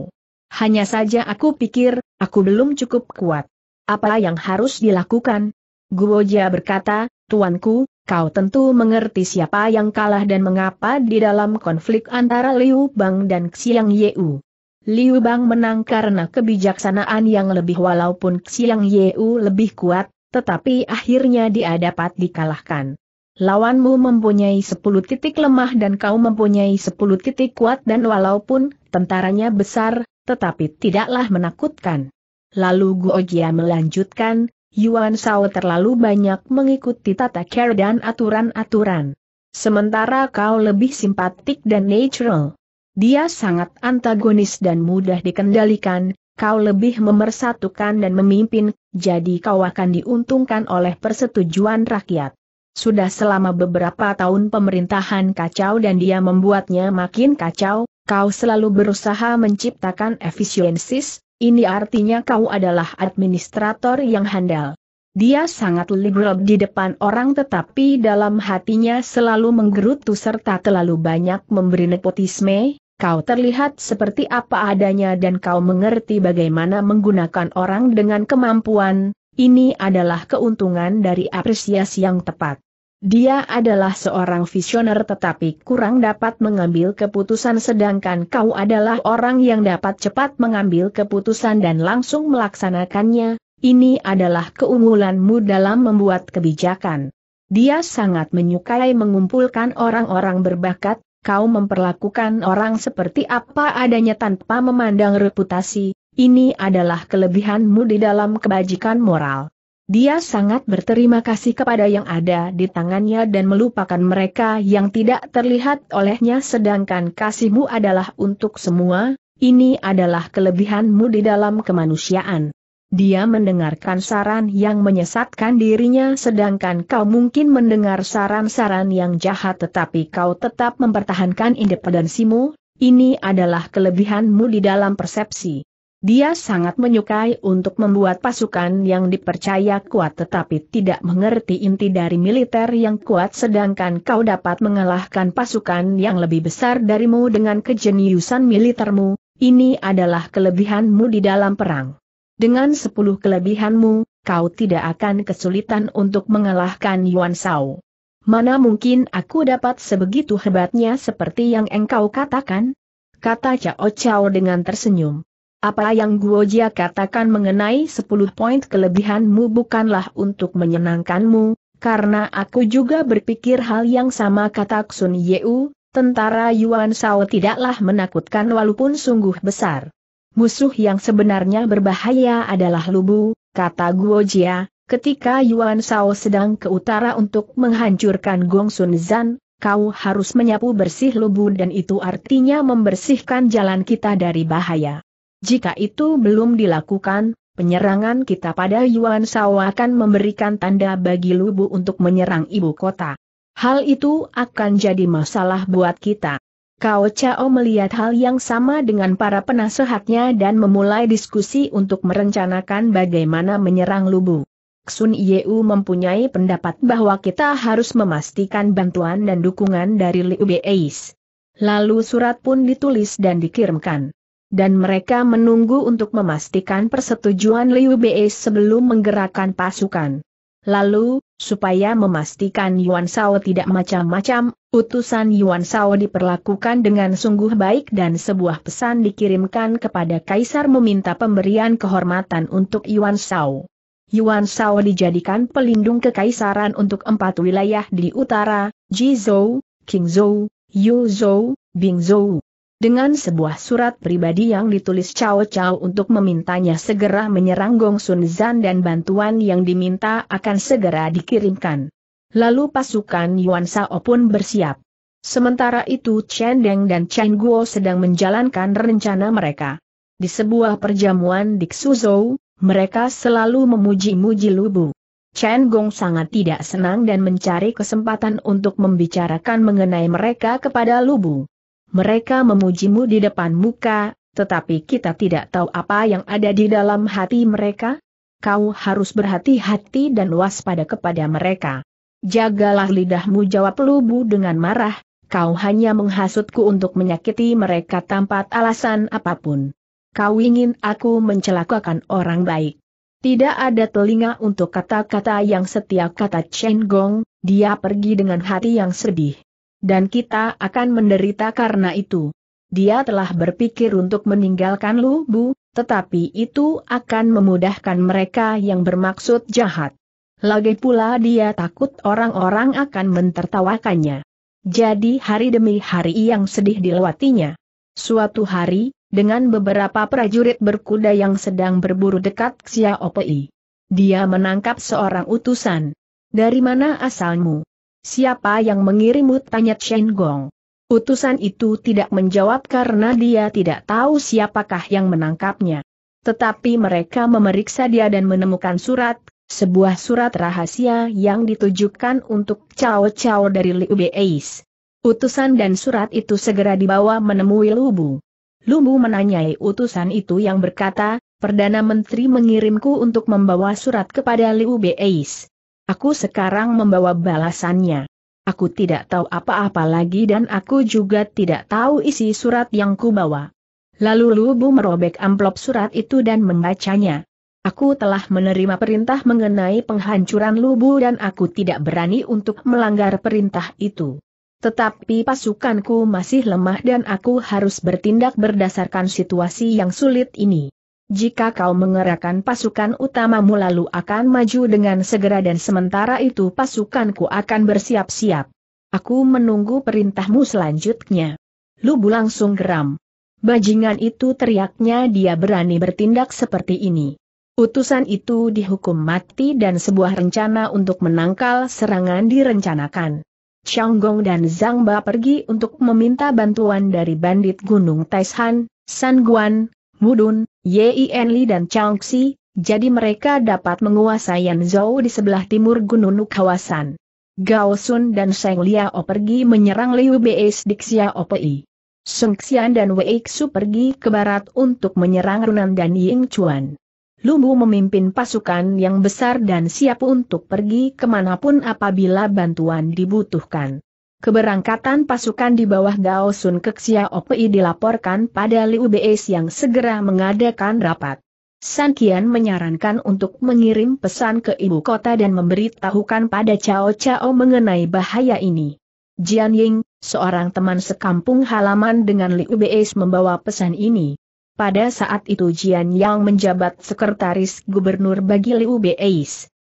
Hanya saja aku pikir, aku belum cukup kuat. Apa yang harus dilakukan? Guoja berkata, Tuanku, kau tentu mengerti siapa yang kalah dan mengapa di dalam konflik antara Liu Bang dan Xiang Yeu. Liu Bang menang karena kebijaksanaan yang lebih walaupun Xiang Yeu lebih kuat, tetapi akhirnya dia dapat dikalahkan. Lawanmu mempunyai 10 titik lemah dan kau mempunyai 10 titik kuat dan walaupun tentaranya besar, tetapi tidaklah menakutkan. Lalu Guo Jia melanjutkan, Yuan Shao terlalu banyak mengikuti tata cara dan aturan-aturan. Sementara kau lebih simpatik dan natural. Dia sangat antagonis dan mudah dikendalikan, kau lebih memersatukan dan memimpin, jadi kau akan diuntungkan oleh persetujuan rakyat. Sudah selama beberapa tahun pemerintahan kacau dan dia membuatnya makin kacau, kau selalu berusaha menciptakan efisiensis, ini artinya kau adalah administrator yang handal. Dia sangat liberal di depan orang tetapi dalam hatinya selalu menggerutu serta terlalu banyak memberi nepotisme, kau terlihat seperti apa adanya dan kau mengerti bagaimana menggunakan orang dengan kemampuan, ini adalah keuntungan dari apresiasi yang tepat. Dia adalah seorang visioner tetapi kurang dapat mengambil keputusan sedangkan kau adalah orang yang dapat cepat mengambil keputusan dan langsung melaksanakannya, ini adalah keunggulanmu dalam membuat kebijakan. Dia sangat menyukai mengumpulkan orang-orang berbakat, kau memperlakukan orang seperti apa adanya tanpa memandang reputasi, ini adalah kelebihanmu di dalam kebajikan moral. Dia sangat berterima kasih kepada yang ada di tangannya dan melupakan mereka yang tidak terlihat olehnya sedangkan kasihmu adalah untuk semua, ini adalah kelebihanmu di dalam kemanusiaan. Dia mendengarkan saran yang menyesatkan dirinya sedangkan kau mungkin mendengar saran-saran yang jahat tetapi kau tetap mempertahankan independensimu, ini adalah kelebihanmu di dalam persepsi. Dia sangat menyukai untuk membuat pasukan yang dipercaya kuat tetapi tidak mengerti inti dari militer yang kuat sedangkan kau dapat mengalahkan pasukan yang lebih besar darimu dengan kejeniusan militermu, ini adalah kelebihanmu di dalam perang. Dengan sepuluh kelebihanmu, kau tidak akan kesulitan untuk mengalahkan Yuan Shao. Mana mungkin aku dapat sebegitu hebatnya seperti yang engkau katakan? Kata Cao Cao dengan tersenyum. Apa yang Guo Jia katakan mengenai 10 poin kelebihanmu bukanlah untuk menyenangkanmu, karena aku juga berpikir hal yang sama kata Sun Yeu, tentara Yuan Shao tidaklah menakutkan walaupun sungguh besar. Musuh yang sebenarnya berbahaya adalah Lubu, kata Guo Jia. ketika Yuan Shao sedang ke utara untuk menghancurkan Gong Sun Zan, kau harus menyapu bersih Lubu dan itu artinya membersihkan jalan kita dari bahaya. Jika itu belum dilakukan, penyerangan kita pada Yuan Shao akan memberikan tanda bagi Lubu untuk menyerang ibu kota. Hal itu akan jadi masalah buat kita. Kao Chao melihat hal yang sama dengan para penasehatnya dan memulai diskusi untuk merencanakan bagaimana menyerang Lubu. Sun Yeu mempunyai pendapat bahwa kita harus memastikan bantuan dan dukungan dari Liu Beis. Lalu surat pun ditulis dan dikirimkan. Dan mereka menunggu untuk memastikan persetujuan Liu Bei sebelum menggerakkan pasukan. Lalu, supaya memastikan Yuan Shao tidak macam-macam, utusan Yuan Shao diperlakukan dengan sungguh baik dan sebuah pesan dikirimkan kepada Kaisar meminta pemberian kehormatan untuk Yuan Shao. Yuan Shao dijadikan pelindung kekaisaran untuk empat wilayah di utara, Jizhou, Qingzhou, Yuzhou, Bingzhou. Dengan sebuah surat pribadi yang ditulis Cao Cao untuk memintanya segera menyerang Gong Sun Zan dan bantuan yang diminta akan segera dikirimkan. Lalu pasukan Yuan Sao pun bersiap. Sementara itu Chen Deng dan Chen Guo sedang menjalankan rencana mereka. Di sebuah perjamuan di Xuzhou, mereka selalu memuji-muji Lubu. Chen Gong sangat tidak senang dan mencari kesempatan untuk membicarakan mengenai mereka kepada Lubu mereka memujimu di depan muka, tetapi kita tidak tahu apa yang ada di dalam hati mereka. Kau harus berhati-hati dan waspada kepada mereka. Jagalah lidahmu jawab Lubu dengan marah, kau hanya menghasutku untuk menyakiti mereka tanpa alasan apapun. Kau ingin aku mencelakakan orang baik. Tidak ada telinga untuk kata-kata yang setia kata Chen Gong, dia pergi dengan hati yang sedih. Dan kita akan menderita karena itu. Dia telah berpikir untuk meninggalkan lu, Bu, tetapi itu akan memudahkan mereka yang bermaksud jahat. Lagi pula dia takut orang-orang akan mentertawakannya. Jadi hari demi hari yang sedih dilewatinya. Suatu hari, dengan beberapa prajurit berkuda yang sedang berburu dekat Xiaopei. Dia menangkap seorang utusan. Dari mana asalmu? Siapa yang mengirimut Tanya Chen Gong. Utusan itu tidak menjawab karena dia tidak tahu siapakah yang menangkapnya. Tetapi mereka memeriksa dia dan menemukan surat, sebuah surat rahasia yang ditujukan untuk Cao Cao dari Liu Beis. Utusan dan surat itu segera dibawa menemui Lubu. Lubu menanyai utusan itu yang berkata, Perdana Menteri mengirimku untuk membawa surat kepada Liu Beis. Aku sekarang membawa balasannya. Aku tidak tahu apa-apa lagi dan aku juga tidak tahu isi surat yang kubawa. Lalu Lubu merobek amplop surat itu dan membacanya. Aku telah menerima perintah mengenai penghancuran Lubu dan aku tidak berani untuk melanggar perintah itu. Tetapi pasukanku masih lemah dan aku harus bertindak berdasarkan situasi yang sulit ini. Jika kau mengerahkan pasukan utamamu lalu akan maju dengan segera dan sementara itu pasukanku akan bersiap-siap. Aku menunggu perintahmu selanjutnya. Lubu langsung geram. Bajingan itu teriaknya dia berani bertindak seperti ini. Utusan itu dihukum mati dan sebuah rencana untuk menangkal serangan direncanakan. Chang Gong dan Zhang Ba pergi untuk meminta bantuan dari bandit Gunung Taishan, San Guan, Mudun, Yin Li dan Changxi, jadi mereka dapat menguasai Yanzhou di sebelah timur Gunung Kawasan. Gao Sun dan Sheng Liao pergi menyerang Liu Beis di Xiao Pei. Sung Xian dan Wei Xu pergi ke barat untuk menyerang Runan dan Ying Chuan. Lumbu memimpin pasukan yang besar dan siap untuk pergi kemanapun apabila bantuan dibutuhkan. Keberangkatan pasukan di bawah Gao Sun ke Xiaopei dilaporkan pada Liu Bei yang segera mengadakan rapat. San Qian menyarankan untuk mengirim pesan ke ibu kota dan memberitahukan pada Cao Cao mengenai bahaya ini. Jian Ying, seorang teman sekampung halaman dengan Liu Bei membawa pesan ini. Pada saat itu Jian Yang menjabat sekretaris gubernur bagi Liu Bei.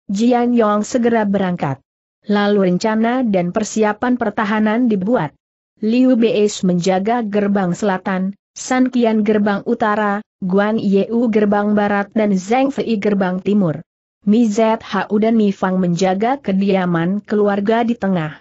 Jian Yong segera berangkat lalu rencana dan persiapan pertahanan dibuat. Liu Beis menjaga gerbang selatan, San Qian gerbang utara, Guan Yeu gerbang barat dan Zhang Fei gerbang timur. Mi Zhao dan Mi Fang menjaga kediaman keluarga di tengah.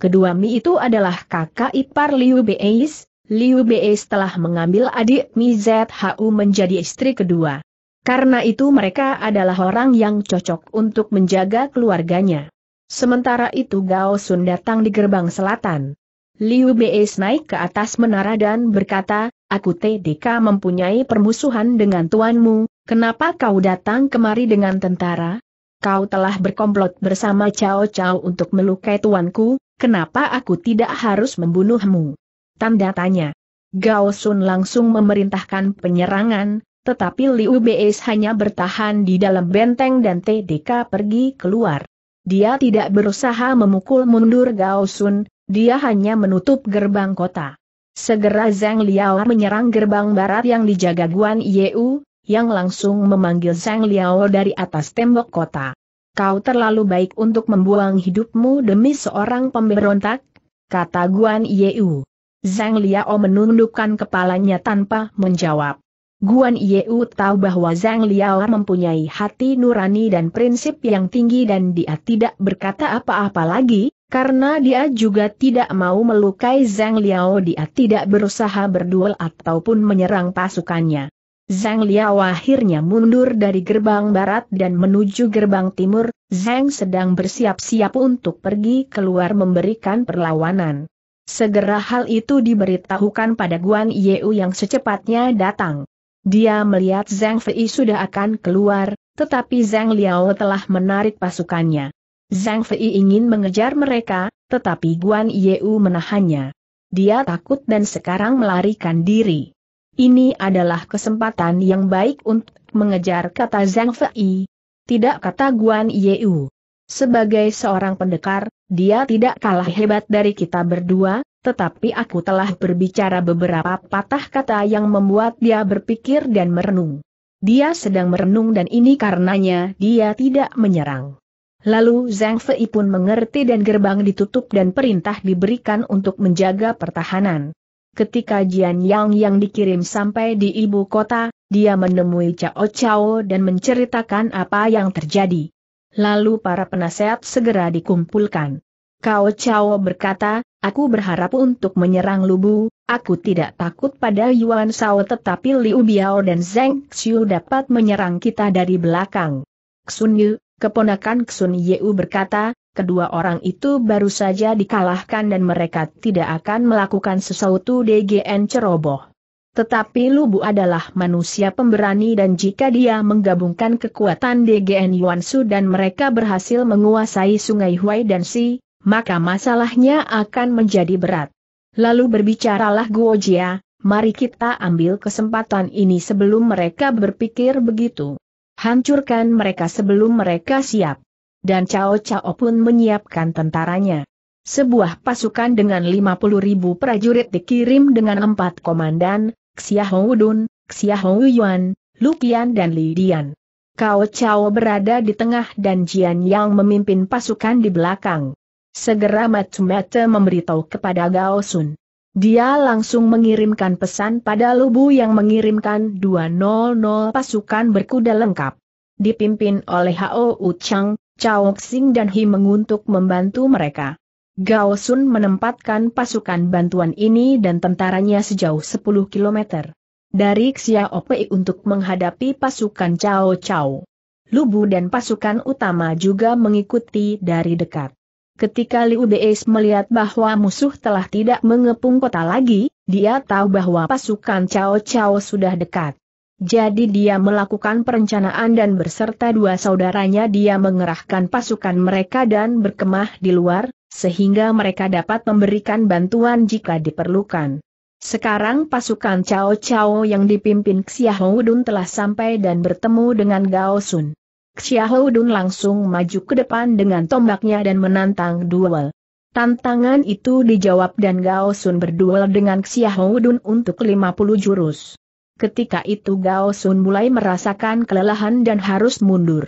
Kedua Mi itu adalah kakak ipar Liu Beis, Liu Beis telah mengambil adik Mi Zhao menjadi istri kedua. Karena itu mereka adalah orang yang cocok untuk menjaga keluarganya. Sementara itu Gao Sun datang di gerbang selatan. Liu Bei naik ke atas menara dan berkata, Aku TDK mempunyai permusuhan dengan tuanmu, kenapa kau datang kemari dengan tentara? Kau telah berkomplot bersama Cao Cao untuk melukai tuanku, kenapa aku tidak harus membunuhmu? Tanda tanya. Gao Sun langsung memerintahkan penyerangan, tetapi Liu Bei hanya bertahan di dalam benteng dan TDK pergi keluar. Dia tidak berusaha memukul mundur Gao Sun, dia hanya menutup gerbang kota. Segera Zhang Liao menyerang gerbang barat yang dijaga Guan Yeu, yang langsung memanggil Zhang Liao dari atas tembok kota. Kau terlalu baik untuk membuang hidupmu demi seorang pemberontak, kata Guan Yeu. Zhang Liao menundukkan kepalanya tanpa menjawab. Guan Yeu tahu bahwa Zhang Liao mempunyai hati nurani dan prinsip yang tinggi dan dia tidak berkata apa-apa lagi, karena dia juga tidak mau melukai Zhang Liao dia tidak berusaha berduel ataupun menyerang pasukannya. Zhang Liao akhirnya mundur dari gerbang barat dan menuju gerbang timur, Zhang sedang bersiap-siap untuk pergi keluar memberikan perlawanan. Segera hal itu diberitahukan pada Guan Yeu yang secepatnya datang. Dia melihat Zhang Fei sudah akan keluar, tetapi Zhang Liao telah menarik pasukannya. Zhang Fei ingin mengejar mereka, tetapi Guan Yeu menahannya. Dia takut dan sekarang melarikan diri. Ini adalah kesempatan yang baik untuk mengejar kata Zhang Fei. Tidak kata Guan Yeu. Sebagai seorang pendekar, dia tidak kalah hebat dari kita berdua, tetapi aku telah berbicara beberapa patah kata yang membuat dia berpikir dan merenung. Dia sedang merenung dan ini karenanya dia tidak menyerang. Lalu Zhang Fei pun mengerti dan gerbang ditutup dan perintah diberikan untuk menjaga pertahanan. Ketika Jian Yang yang dikirim sampai di ibu kota, dia menemui Cao Cao dan menceritakan apa yang terjadi. Lalu para penasehat segera dikumpulkan. Cao Cao berkata, Aku berharap untuk menyerang Lubu, aku tidak takut pada Yuan Shao tetapi Liu Biao dan Zeng Xiu dapat menyerang kita dari belakang. Xun Yu, keponakan Xun Yu berkata, kedua orang itu baru saja dikalahkan dan mereka tidak akan melakukan sesuatu DGN ceroboh. Tetapi Lubu adalah manusia pemberani dan jika dia menggabungkan kekuatan DGN Yuan Su dan mereka berhasil menguasai sungai Huai dan Si, maka masalahnya akan menjadi berat. Lalu berbicaralah Guo Jia. mari kita ambil kesempatan ini sebelum mereka berpikir begitu. Hancurkan mereka sebelum mereka siap. Dan Cao Cao pun menyiapkan tentaranya. Sebuah pasukan dengan 50 ribu prajurit dikirim dengan empat komandan, Xiahou Xia Xiahou Yuan, Lukian dan Li Dian. Cao Cao berada di tengah dan Jian Yang memimpin pasukan di belakang. Segera Matsumete memberitahu kepada Gao Sun. Dia langsung mengirimkan pesan pada Lubu yang mengirimkan 200 pasukan berkuda lengkap. Dipimpin oleh Hao Uchang, Chao Xing dan Hi untuk membantu mereka. Gao Sun menempatkan pasukan bantuan ini dan tentaranya sejauh 10 km. Dari Xiao Pei untuk menghadapi pasukan Chao Chao. Lubu dan pasukan utama juga mengikuti dari dekat. Ketika Liu Beis melihat bahwa musuh telah tidak mengepung kota lagi, dia tahu bahwa pasukan Cao Cao sudah dekat. Jadi dia melakukan perencanaan dan berserta dua saudaranya dia mengerahkan pasukan mereka dan berkemah di luar, sehingga mereka dapat memberikan bantuan jika diperlukan. Sekarang pasukan Cao Cao yang dipimpin Xiahou Dun telah sampai dan bertemu dengan Gao Sun. Xiahou Dun langsung maju ke depan dengan tombaknya dan menantang duel. Tantangan itu dijawab dan Gao Sun berduel dengan Xiahou Dun untuk 50 jurus. Ketika itu Gao Sun mulai merasakan kelelahan dan harus mundur.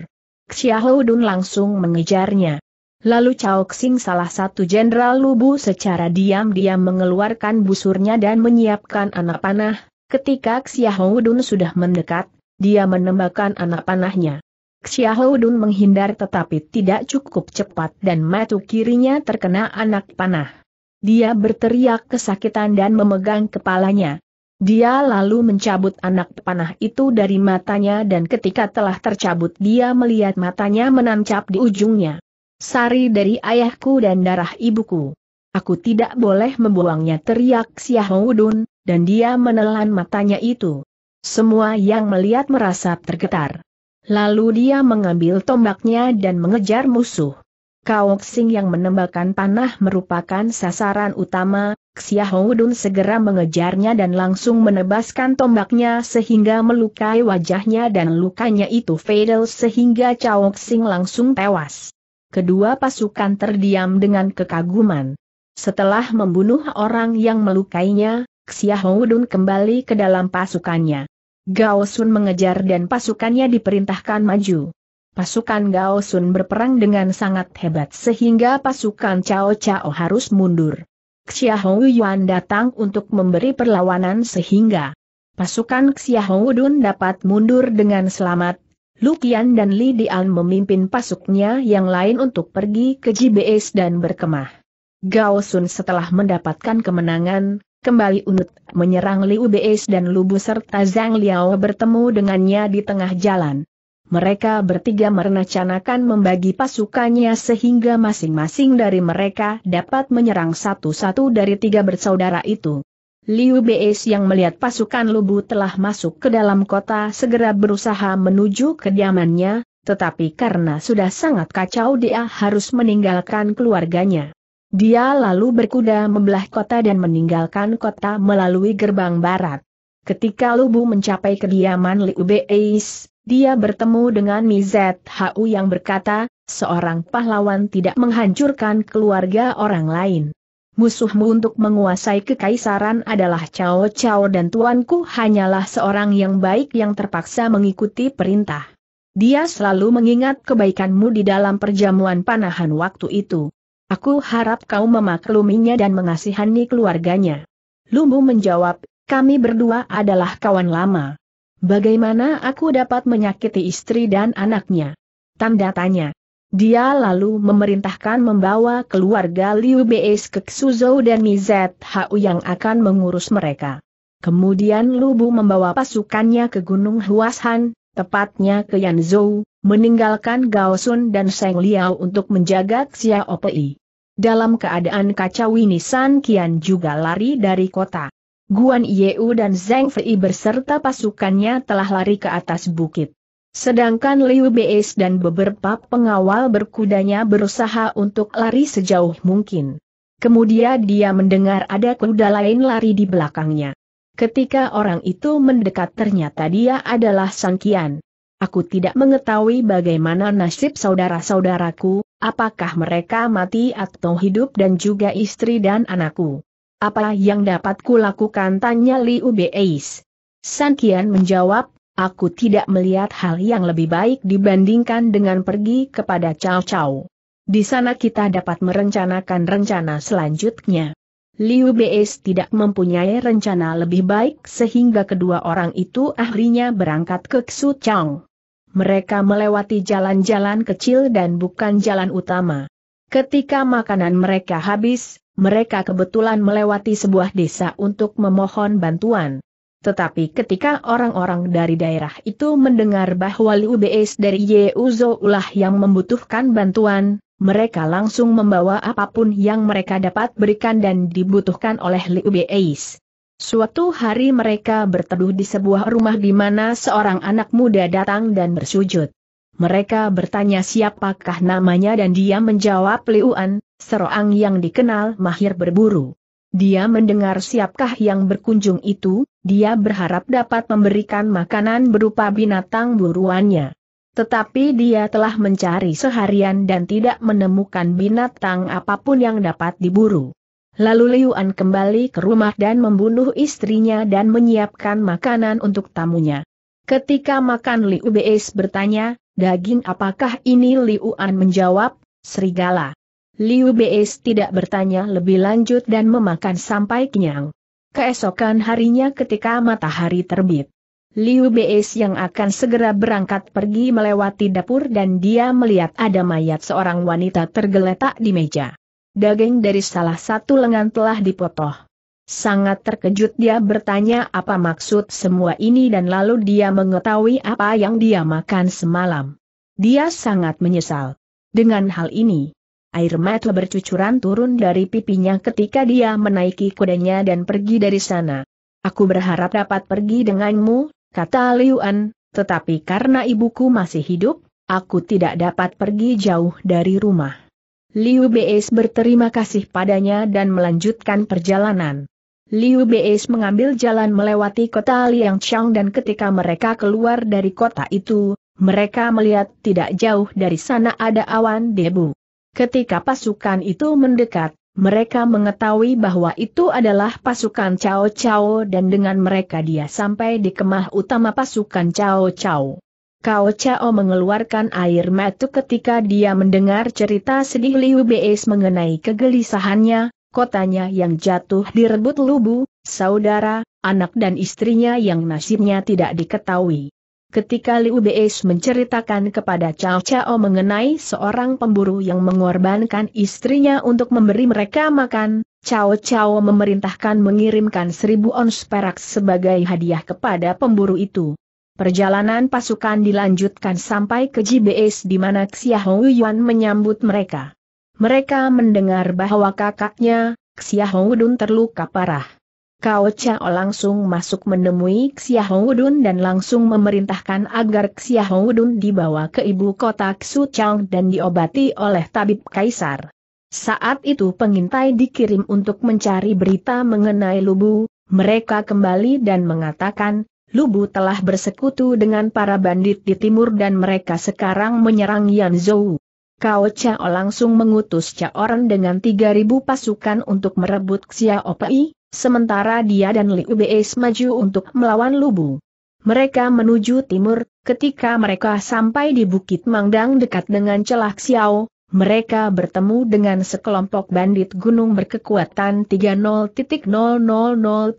Xiahou Dun langsung mengejarnya. Lalu Cao Xing salah satu jenderal Lubu secara diam-diam mengeluarkan busurnya dan menyiapkan anak panah. Ketika Xiahou Dun sudah mendekat, dia menembakkan anak panahnya. Xiaohudun menghindar tetapi tidak cukup cepat dan matu kirinya terkena anak panah. Dia berteriak kesakitan dan memegang kepalanya. Dia lalu mencabut anak panah itu dari matanya dan ketika telah tercabut dia melihat matanya menancap di ujungnya. Sari dari ayahku dan darah ibuku. Aku tidak boleh membuangnya teriak Xiaohudun, dan dia menelan matanya itu. Semua yang melihat merasa tergetar. Lalu dia mengambil tombaknya dan mengejar musuh. Xing yang menembakkan panah merupakan sasaran utama, Xiaohudun segera mengejarnya dan langsung menebaskan tombaknya sehingga melukai wajahnya dan lukanya itu fatal sehingga Cao Xing langsung tewas. Kedua pasukan terdiam dengan kekaguman. Setelah membunuh orang yang melukainya, Xiaohudun kembali ke dalam pasukannya. Gao Sun mengejar dan pasukannya diperintahkan maju. Pasukan Gao Sun berperang dengan sangat hebat sehingga pasukan Cao Cao harus mundur. Xiahou Yuan datang untuk memberi perlawanan sehingga pasukan Xiahou Dun dapat mundur dengan selamat. Lukian dan Li Dian memimpin pasuknya yang lain untuk pergi ke JBS dan berkemah. Gao Sun setelah mendapatkan kemenangan, Kembali Unut menyerang Liu Beis dan Lubu serta Zhang Liao bertemu dengannya di tengah jalan. Mereka bertiga merencanakan membagi pasukannya sehingga masing-masing dari mereka dapat menyerang satu-satu dari tiga bersaudara itu. Liu Beis yang melihat pasukan Lubu telah masuk ke dalam kota segera berusaha menuju kediamannya, tetapi karena sudah sangat kacau dia harus meninggalkan keluarganya. Dia lalu berkuda membelah kota dan meninggalkan kota melalui gerbang barat. Ketika Lubu mencapai kediaman Liu Beis, dia bertemu dengan Mizet Hau yang berkata, seorang pahlawan tidak menghancurkan keluarga orang lain. Musuhmu untuk menguasai kekaisaran adalah Cao Cao dan tuanku hanyalah seorang yang baik yang terpaksa mengikuti perintah. Dia selalu mengingat kebaikanmu di dalam perjamuan panahan waktu itu. Aku harap kau memakluminya dan mengasihani keluarganya. Lumbu menjawab, kami berdua adalah kawan lama. Bagaimana aku dapat menyakiti istri dan anaknya? Tanda tanya. Dia lalu memerintahkan membawa keluarga Liu Beis ke Suzhou dan Mizet Hau yang akan mengurus mereka. Kemudian Lubu membawa pasukannya ke Gunung Huashan, tepatnya ke Yanzhou, meninggalkan Gaosun dan Seng Liao untuk menjaga Xiao Pei. Dalam keadaan kacau ini San Qian juga lari dari kota. Guan Yeu dan Zhang Fei berserta pasukannya telah lari ke atas bukit. Sedangkan Liu Beis dan beberapa pengawal berkudanya berusaha untuk lari sejauh mungkin. Kemudian dia mendengar ada kuda lain lari di belakangnya. Ketika orang itu mendekat ternyata dia adalah Sang Kian. Aku tidak mengetahui bagaimana nasib saudara-saudaraku, apakah mereka mati atau hidup dan juga istri dan anakku. Apa yang dapat kulakukan tanya Liu Beis. Kian menjawab, aku tidak melihat hal yang lebih baik dibandingkan dengan pergi kepada Cao Cao. Di sana kita dapat merencanakan rencana selanjutnya. Liu Beis tidak mempunyai rencana lebih baik sehingga kedua orang itu akhirnya berangkat ke Xuchang. Mereka melewati jalan-jalan kecil dan bukan jalan utama. Ketika makanan mereka habis, mereka kebetulan melewati sebuah desa untuk memohon bantuan. Tetapi ketika orang-orang dari daerah itu mendengar bahwa Liu Beis dari Yeuzo ulah yang membutuhkan bantuan, mereka langsung membawa apapun yang mereka dapat berikan dan dibutuhkan oleh Liu Beis. Suatu hari mereka berteduh di sebuah rumah di mana seorang anak muda datang dan bersujud. Mereka bertanya siapakah namanya dan dia menjawab Liuan, seorang yang dikenal mahir berburu. Dia mendengar siapkah yang berkunjung itu, dia berharap dapat memberikan makanan berupa binatang buruannya. Tetapi dia telah mencari seharian dan tidak menemukan binatang apapun yang dapat diburu. Lalu Liuan kembali ke rumah dan membunuh istrinya dan menyiapkan makanan untuk tamunya. Ketika makan Liu Beis bertanya, daging apakah ini Liuan menjawab, serigala. Liu Beis tidak bertanya lebih lanjut dan memakan sampai kenyang. Keesokan harinya ketika matahari terbit, Liu Beis yang akan segera berangkat pergi melewati dapur dan dia melihat ada mayat seorang wanita tergeletak di meja. Daging dari salah satu lengan telah dipotong. Sangat terkejut dia bertanya apa maksud semua ini dan lalu dia mengetahui apa yang dia makan semalam. Dia sangat menyesal. Dengan hal ini, Air mata bercucuran turun dari pipinya ketika dia menaiki kudanya dan pergi dari sana. Aku berharap dapat pergi denganmu, kata Liuan, tetapi karena ibuku masih hidup, aku tidak dapat pergi jauh dari rumah. Liu Beis berterima kasih padanya dan melanjutkan perjalanan. Liu Beis mengambil jalan melewati kota Liangchang dan ketika mereka keluar dari kota itu, mereka melihat tidak jauh dari sana ada awan debu. Ketika pasukan itu mendekat, mereka mengetahui bahwa itu adalah pasukan Cao Cao dan dengan mereka dia sampai di kemah utama pasukan Cao Cao. Cao Cao mengeluarkan air mata ketika dia mendengar cerita sedih Liu Beis mengenai kegelisahannya, kotanya yang jatuh direbut lubu, saudara, anak dan istrinya yang nasibnya tidak diketahui. Ketika Liu Beis menceritakan kepada Chao Chao mengenai seorang pemburu yang mengorbankan istrinya untuk memberi mereka makan, Chao Chao memerintahkan mengirimkan seribu ons perak sebagai hadiah kepada pemburu itu. Perjalanan pasukan dilanjutkan sampai ke JBS di mana Xiahou Yuan menyambut mereka. Mereka mendengar bahwa kakaknya, Xiahou Dun terluka parah. Kao Chao langsung masuk menemui Xia Dun dan langsung memerintahkan agar Xia Dun dibawa ke ibu kota Xuchang dan diobati oleh tabib kaisar. Saat itu pengintai dikirim untuk mencari berita mengenai Lubu, mereka kembali dan mengatakan, Lubu telah bersekutu dengan para bandit di timur dan mereka sekarang menyerang Yanzhou. Kao Chao langsung mengutus Chaoran dengan 3.000 pasukan untuk merebut Xia Opei. Sementara dia dan Liu Beis maju untuk melawan Lubu. Mereka menuju timur, ketika mereka sampai di Bukit Mangdang dekat dengan celah Xiao, mereka bertemu dengan sekelompok bandit gunung berkekuatan 30.000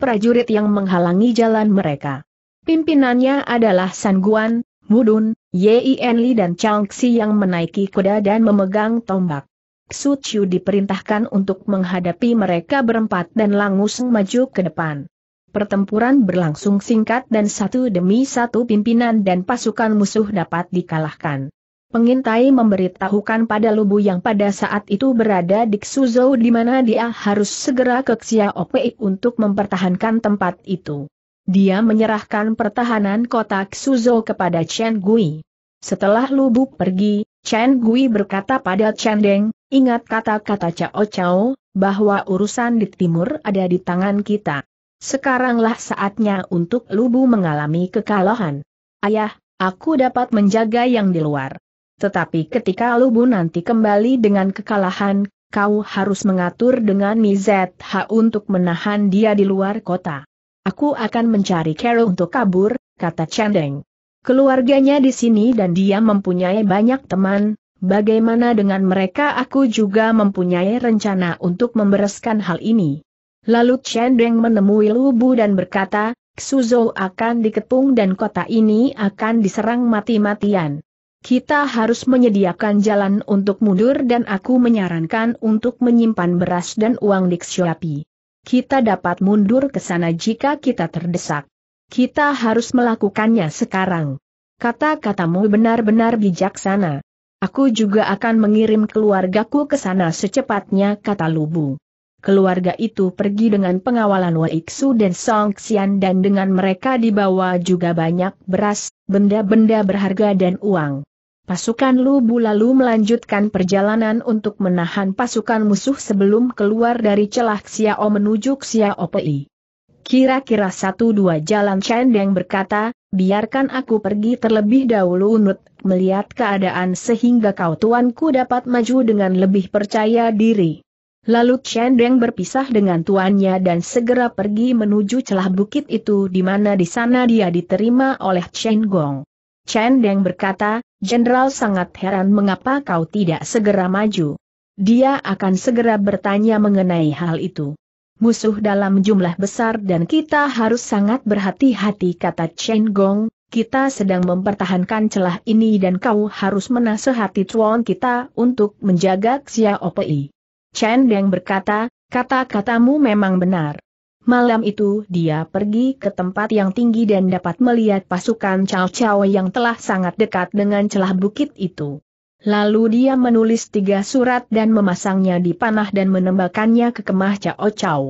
prajurit yang menghalangi jalan mereka. Pimpinannya adalah San Guan, Mudun, Yi Enli dan Changxi yang menaiki kuda dan memegang tombak. Su diperintahkan untuk menghadapi mereka berempat dan langsung maju ke depan. Pertempuran berlangsung singkat dan satu demi satu pimpinan dan pasukan musuh dapat dikalahkan. Pengintai memberitahukan pada Lubu yang pada saat itu berada di Xuzhou di mana dia harus segera ke Xiaopei untuk mempertahankan tempat itu. Dia menyerahkan pertahanan kota Xuzhou kepada Chen Gui. Setelah Lubu pergi, Chen Gui berkata pada Chen Deng, ingat kata-kata Cao Cao, bahwa urusan di timur ada di tangan kita. Sekaranglah saatnya untuk Lubu mengalami kekalahan. Ayah, aku dapat menjaga yang di luar. Tetapi ketika Lubu nanti kembali dengan kekalahan, kau harus mengatur dengan MZH untuk menahan dia di luar kota. Aku akan mencari Carol untuk kabur, kata Deng. Keluarganya di sini dan dia mempunyai banyak teman, bagaimana dengan mereka aku juga mempunyai rencana untuk membereskan hal ini. Lalu Chen Deng menemui Lubu dan berkata, Xuzhou akan dikepung dan kota ini akan diserang mati-matian. Kita harus menyediakan jalan untuk mundur dan aku menyarankan untuk menyimpan beras dan uang di Xiaopi. Kita dapat mundur ke sana jika kita terdesak. Kita harus melakukannya sekarang. Kata-katamu benar-benar bijaksana. Aku juga akan mengirim keluargaku ke sana secepatnya, kata Lubu. Keluarga itu pergi dengan pengawalan Waiksu dan Song Xian dan dengan mereka dibawa juga banyak beras, benda-benda berharga dan uang. Pasukan Lubu lalu melanjutkan perjalanan untuk menahan pasukan musuh sebelum keluar dari celah Xiao menuju Xiao Pei. Kira-kira satu dua jalan Chen Cendeng berkata, biarkan aku pergi terlebih dahulu Unut, melihat keadaan sehingga kau tuanku dapat maju dengan lebih percaya diri. Lalu Chen Deng berpisah dengan tuannya dan segera pergi menuju celah bukit itu di mana di sana dia diterima oleh Chen Gong. Chen Deng berkata, Jenderal sangat heran mengapa kau tidak segera maju. Dia akan segera bertanya mengenai hal itu musuh dalam jumlah besar dan kita harus sangat berhati-hati kata Chen Gong, kita sedang mempertahankan celah ini dan kau harus menasehati tuan kita untuk menjaga Xiao Pei. Chen Deng berkata, kata-katamu memang benar. Malam itu dia pergi ke tempat yang tinggi dan dapat melihat pasukan Cao Cao yang telah sangat dekat dengan celah bukit itu. Lalu dia menulis tiga surat dan memasangnya di panah dan menembakkannya ke kemah Cao Cao.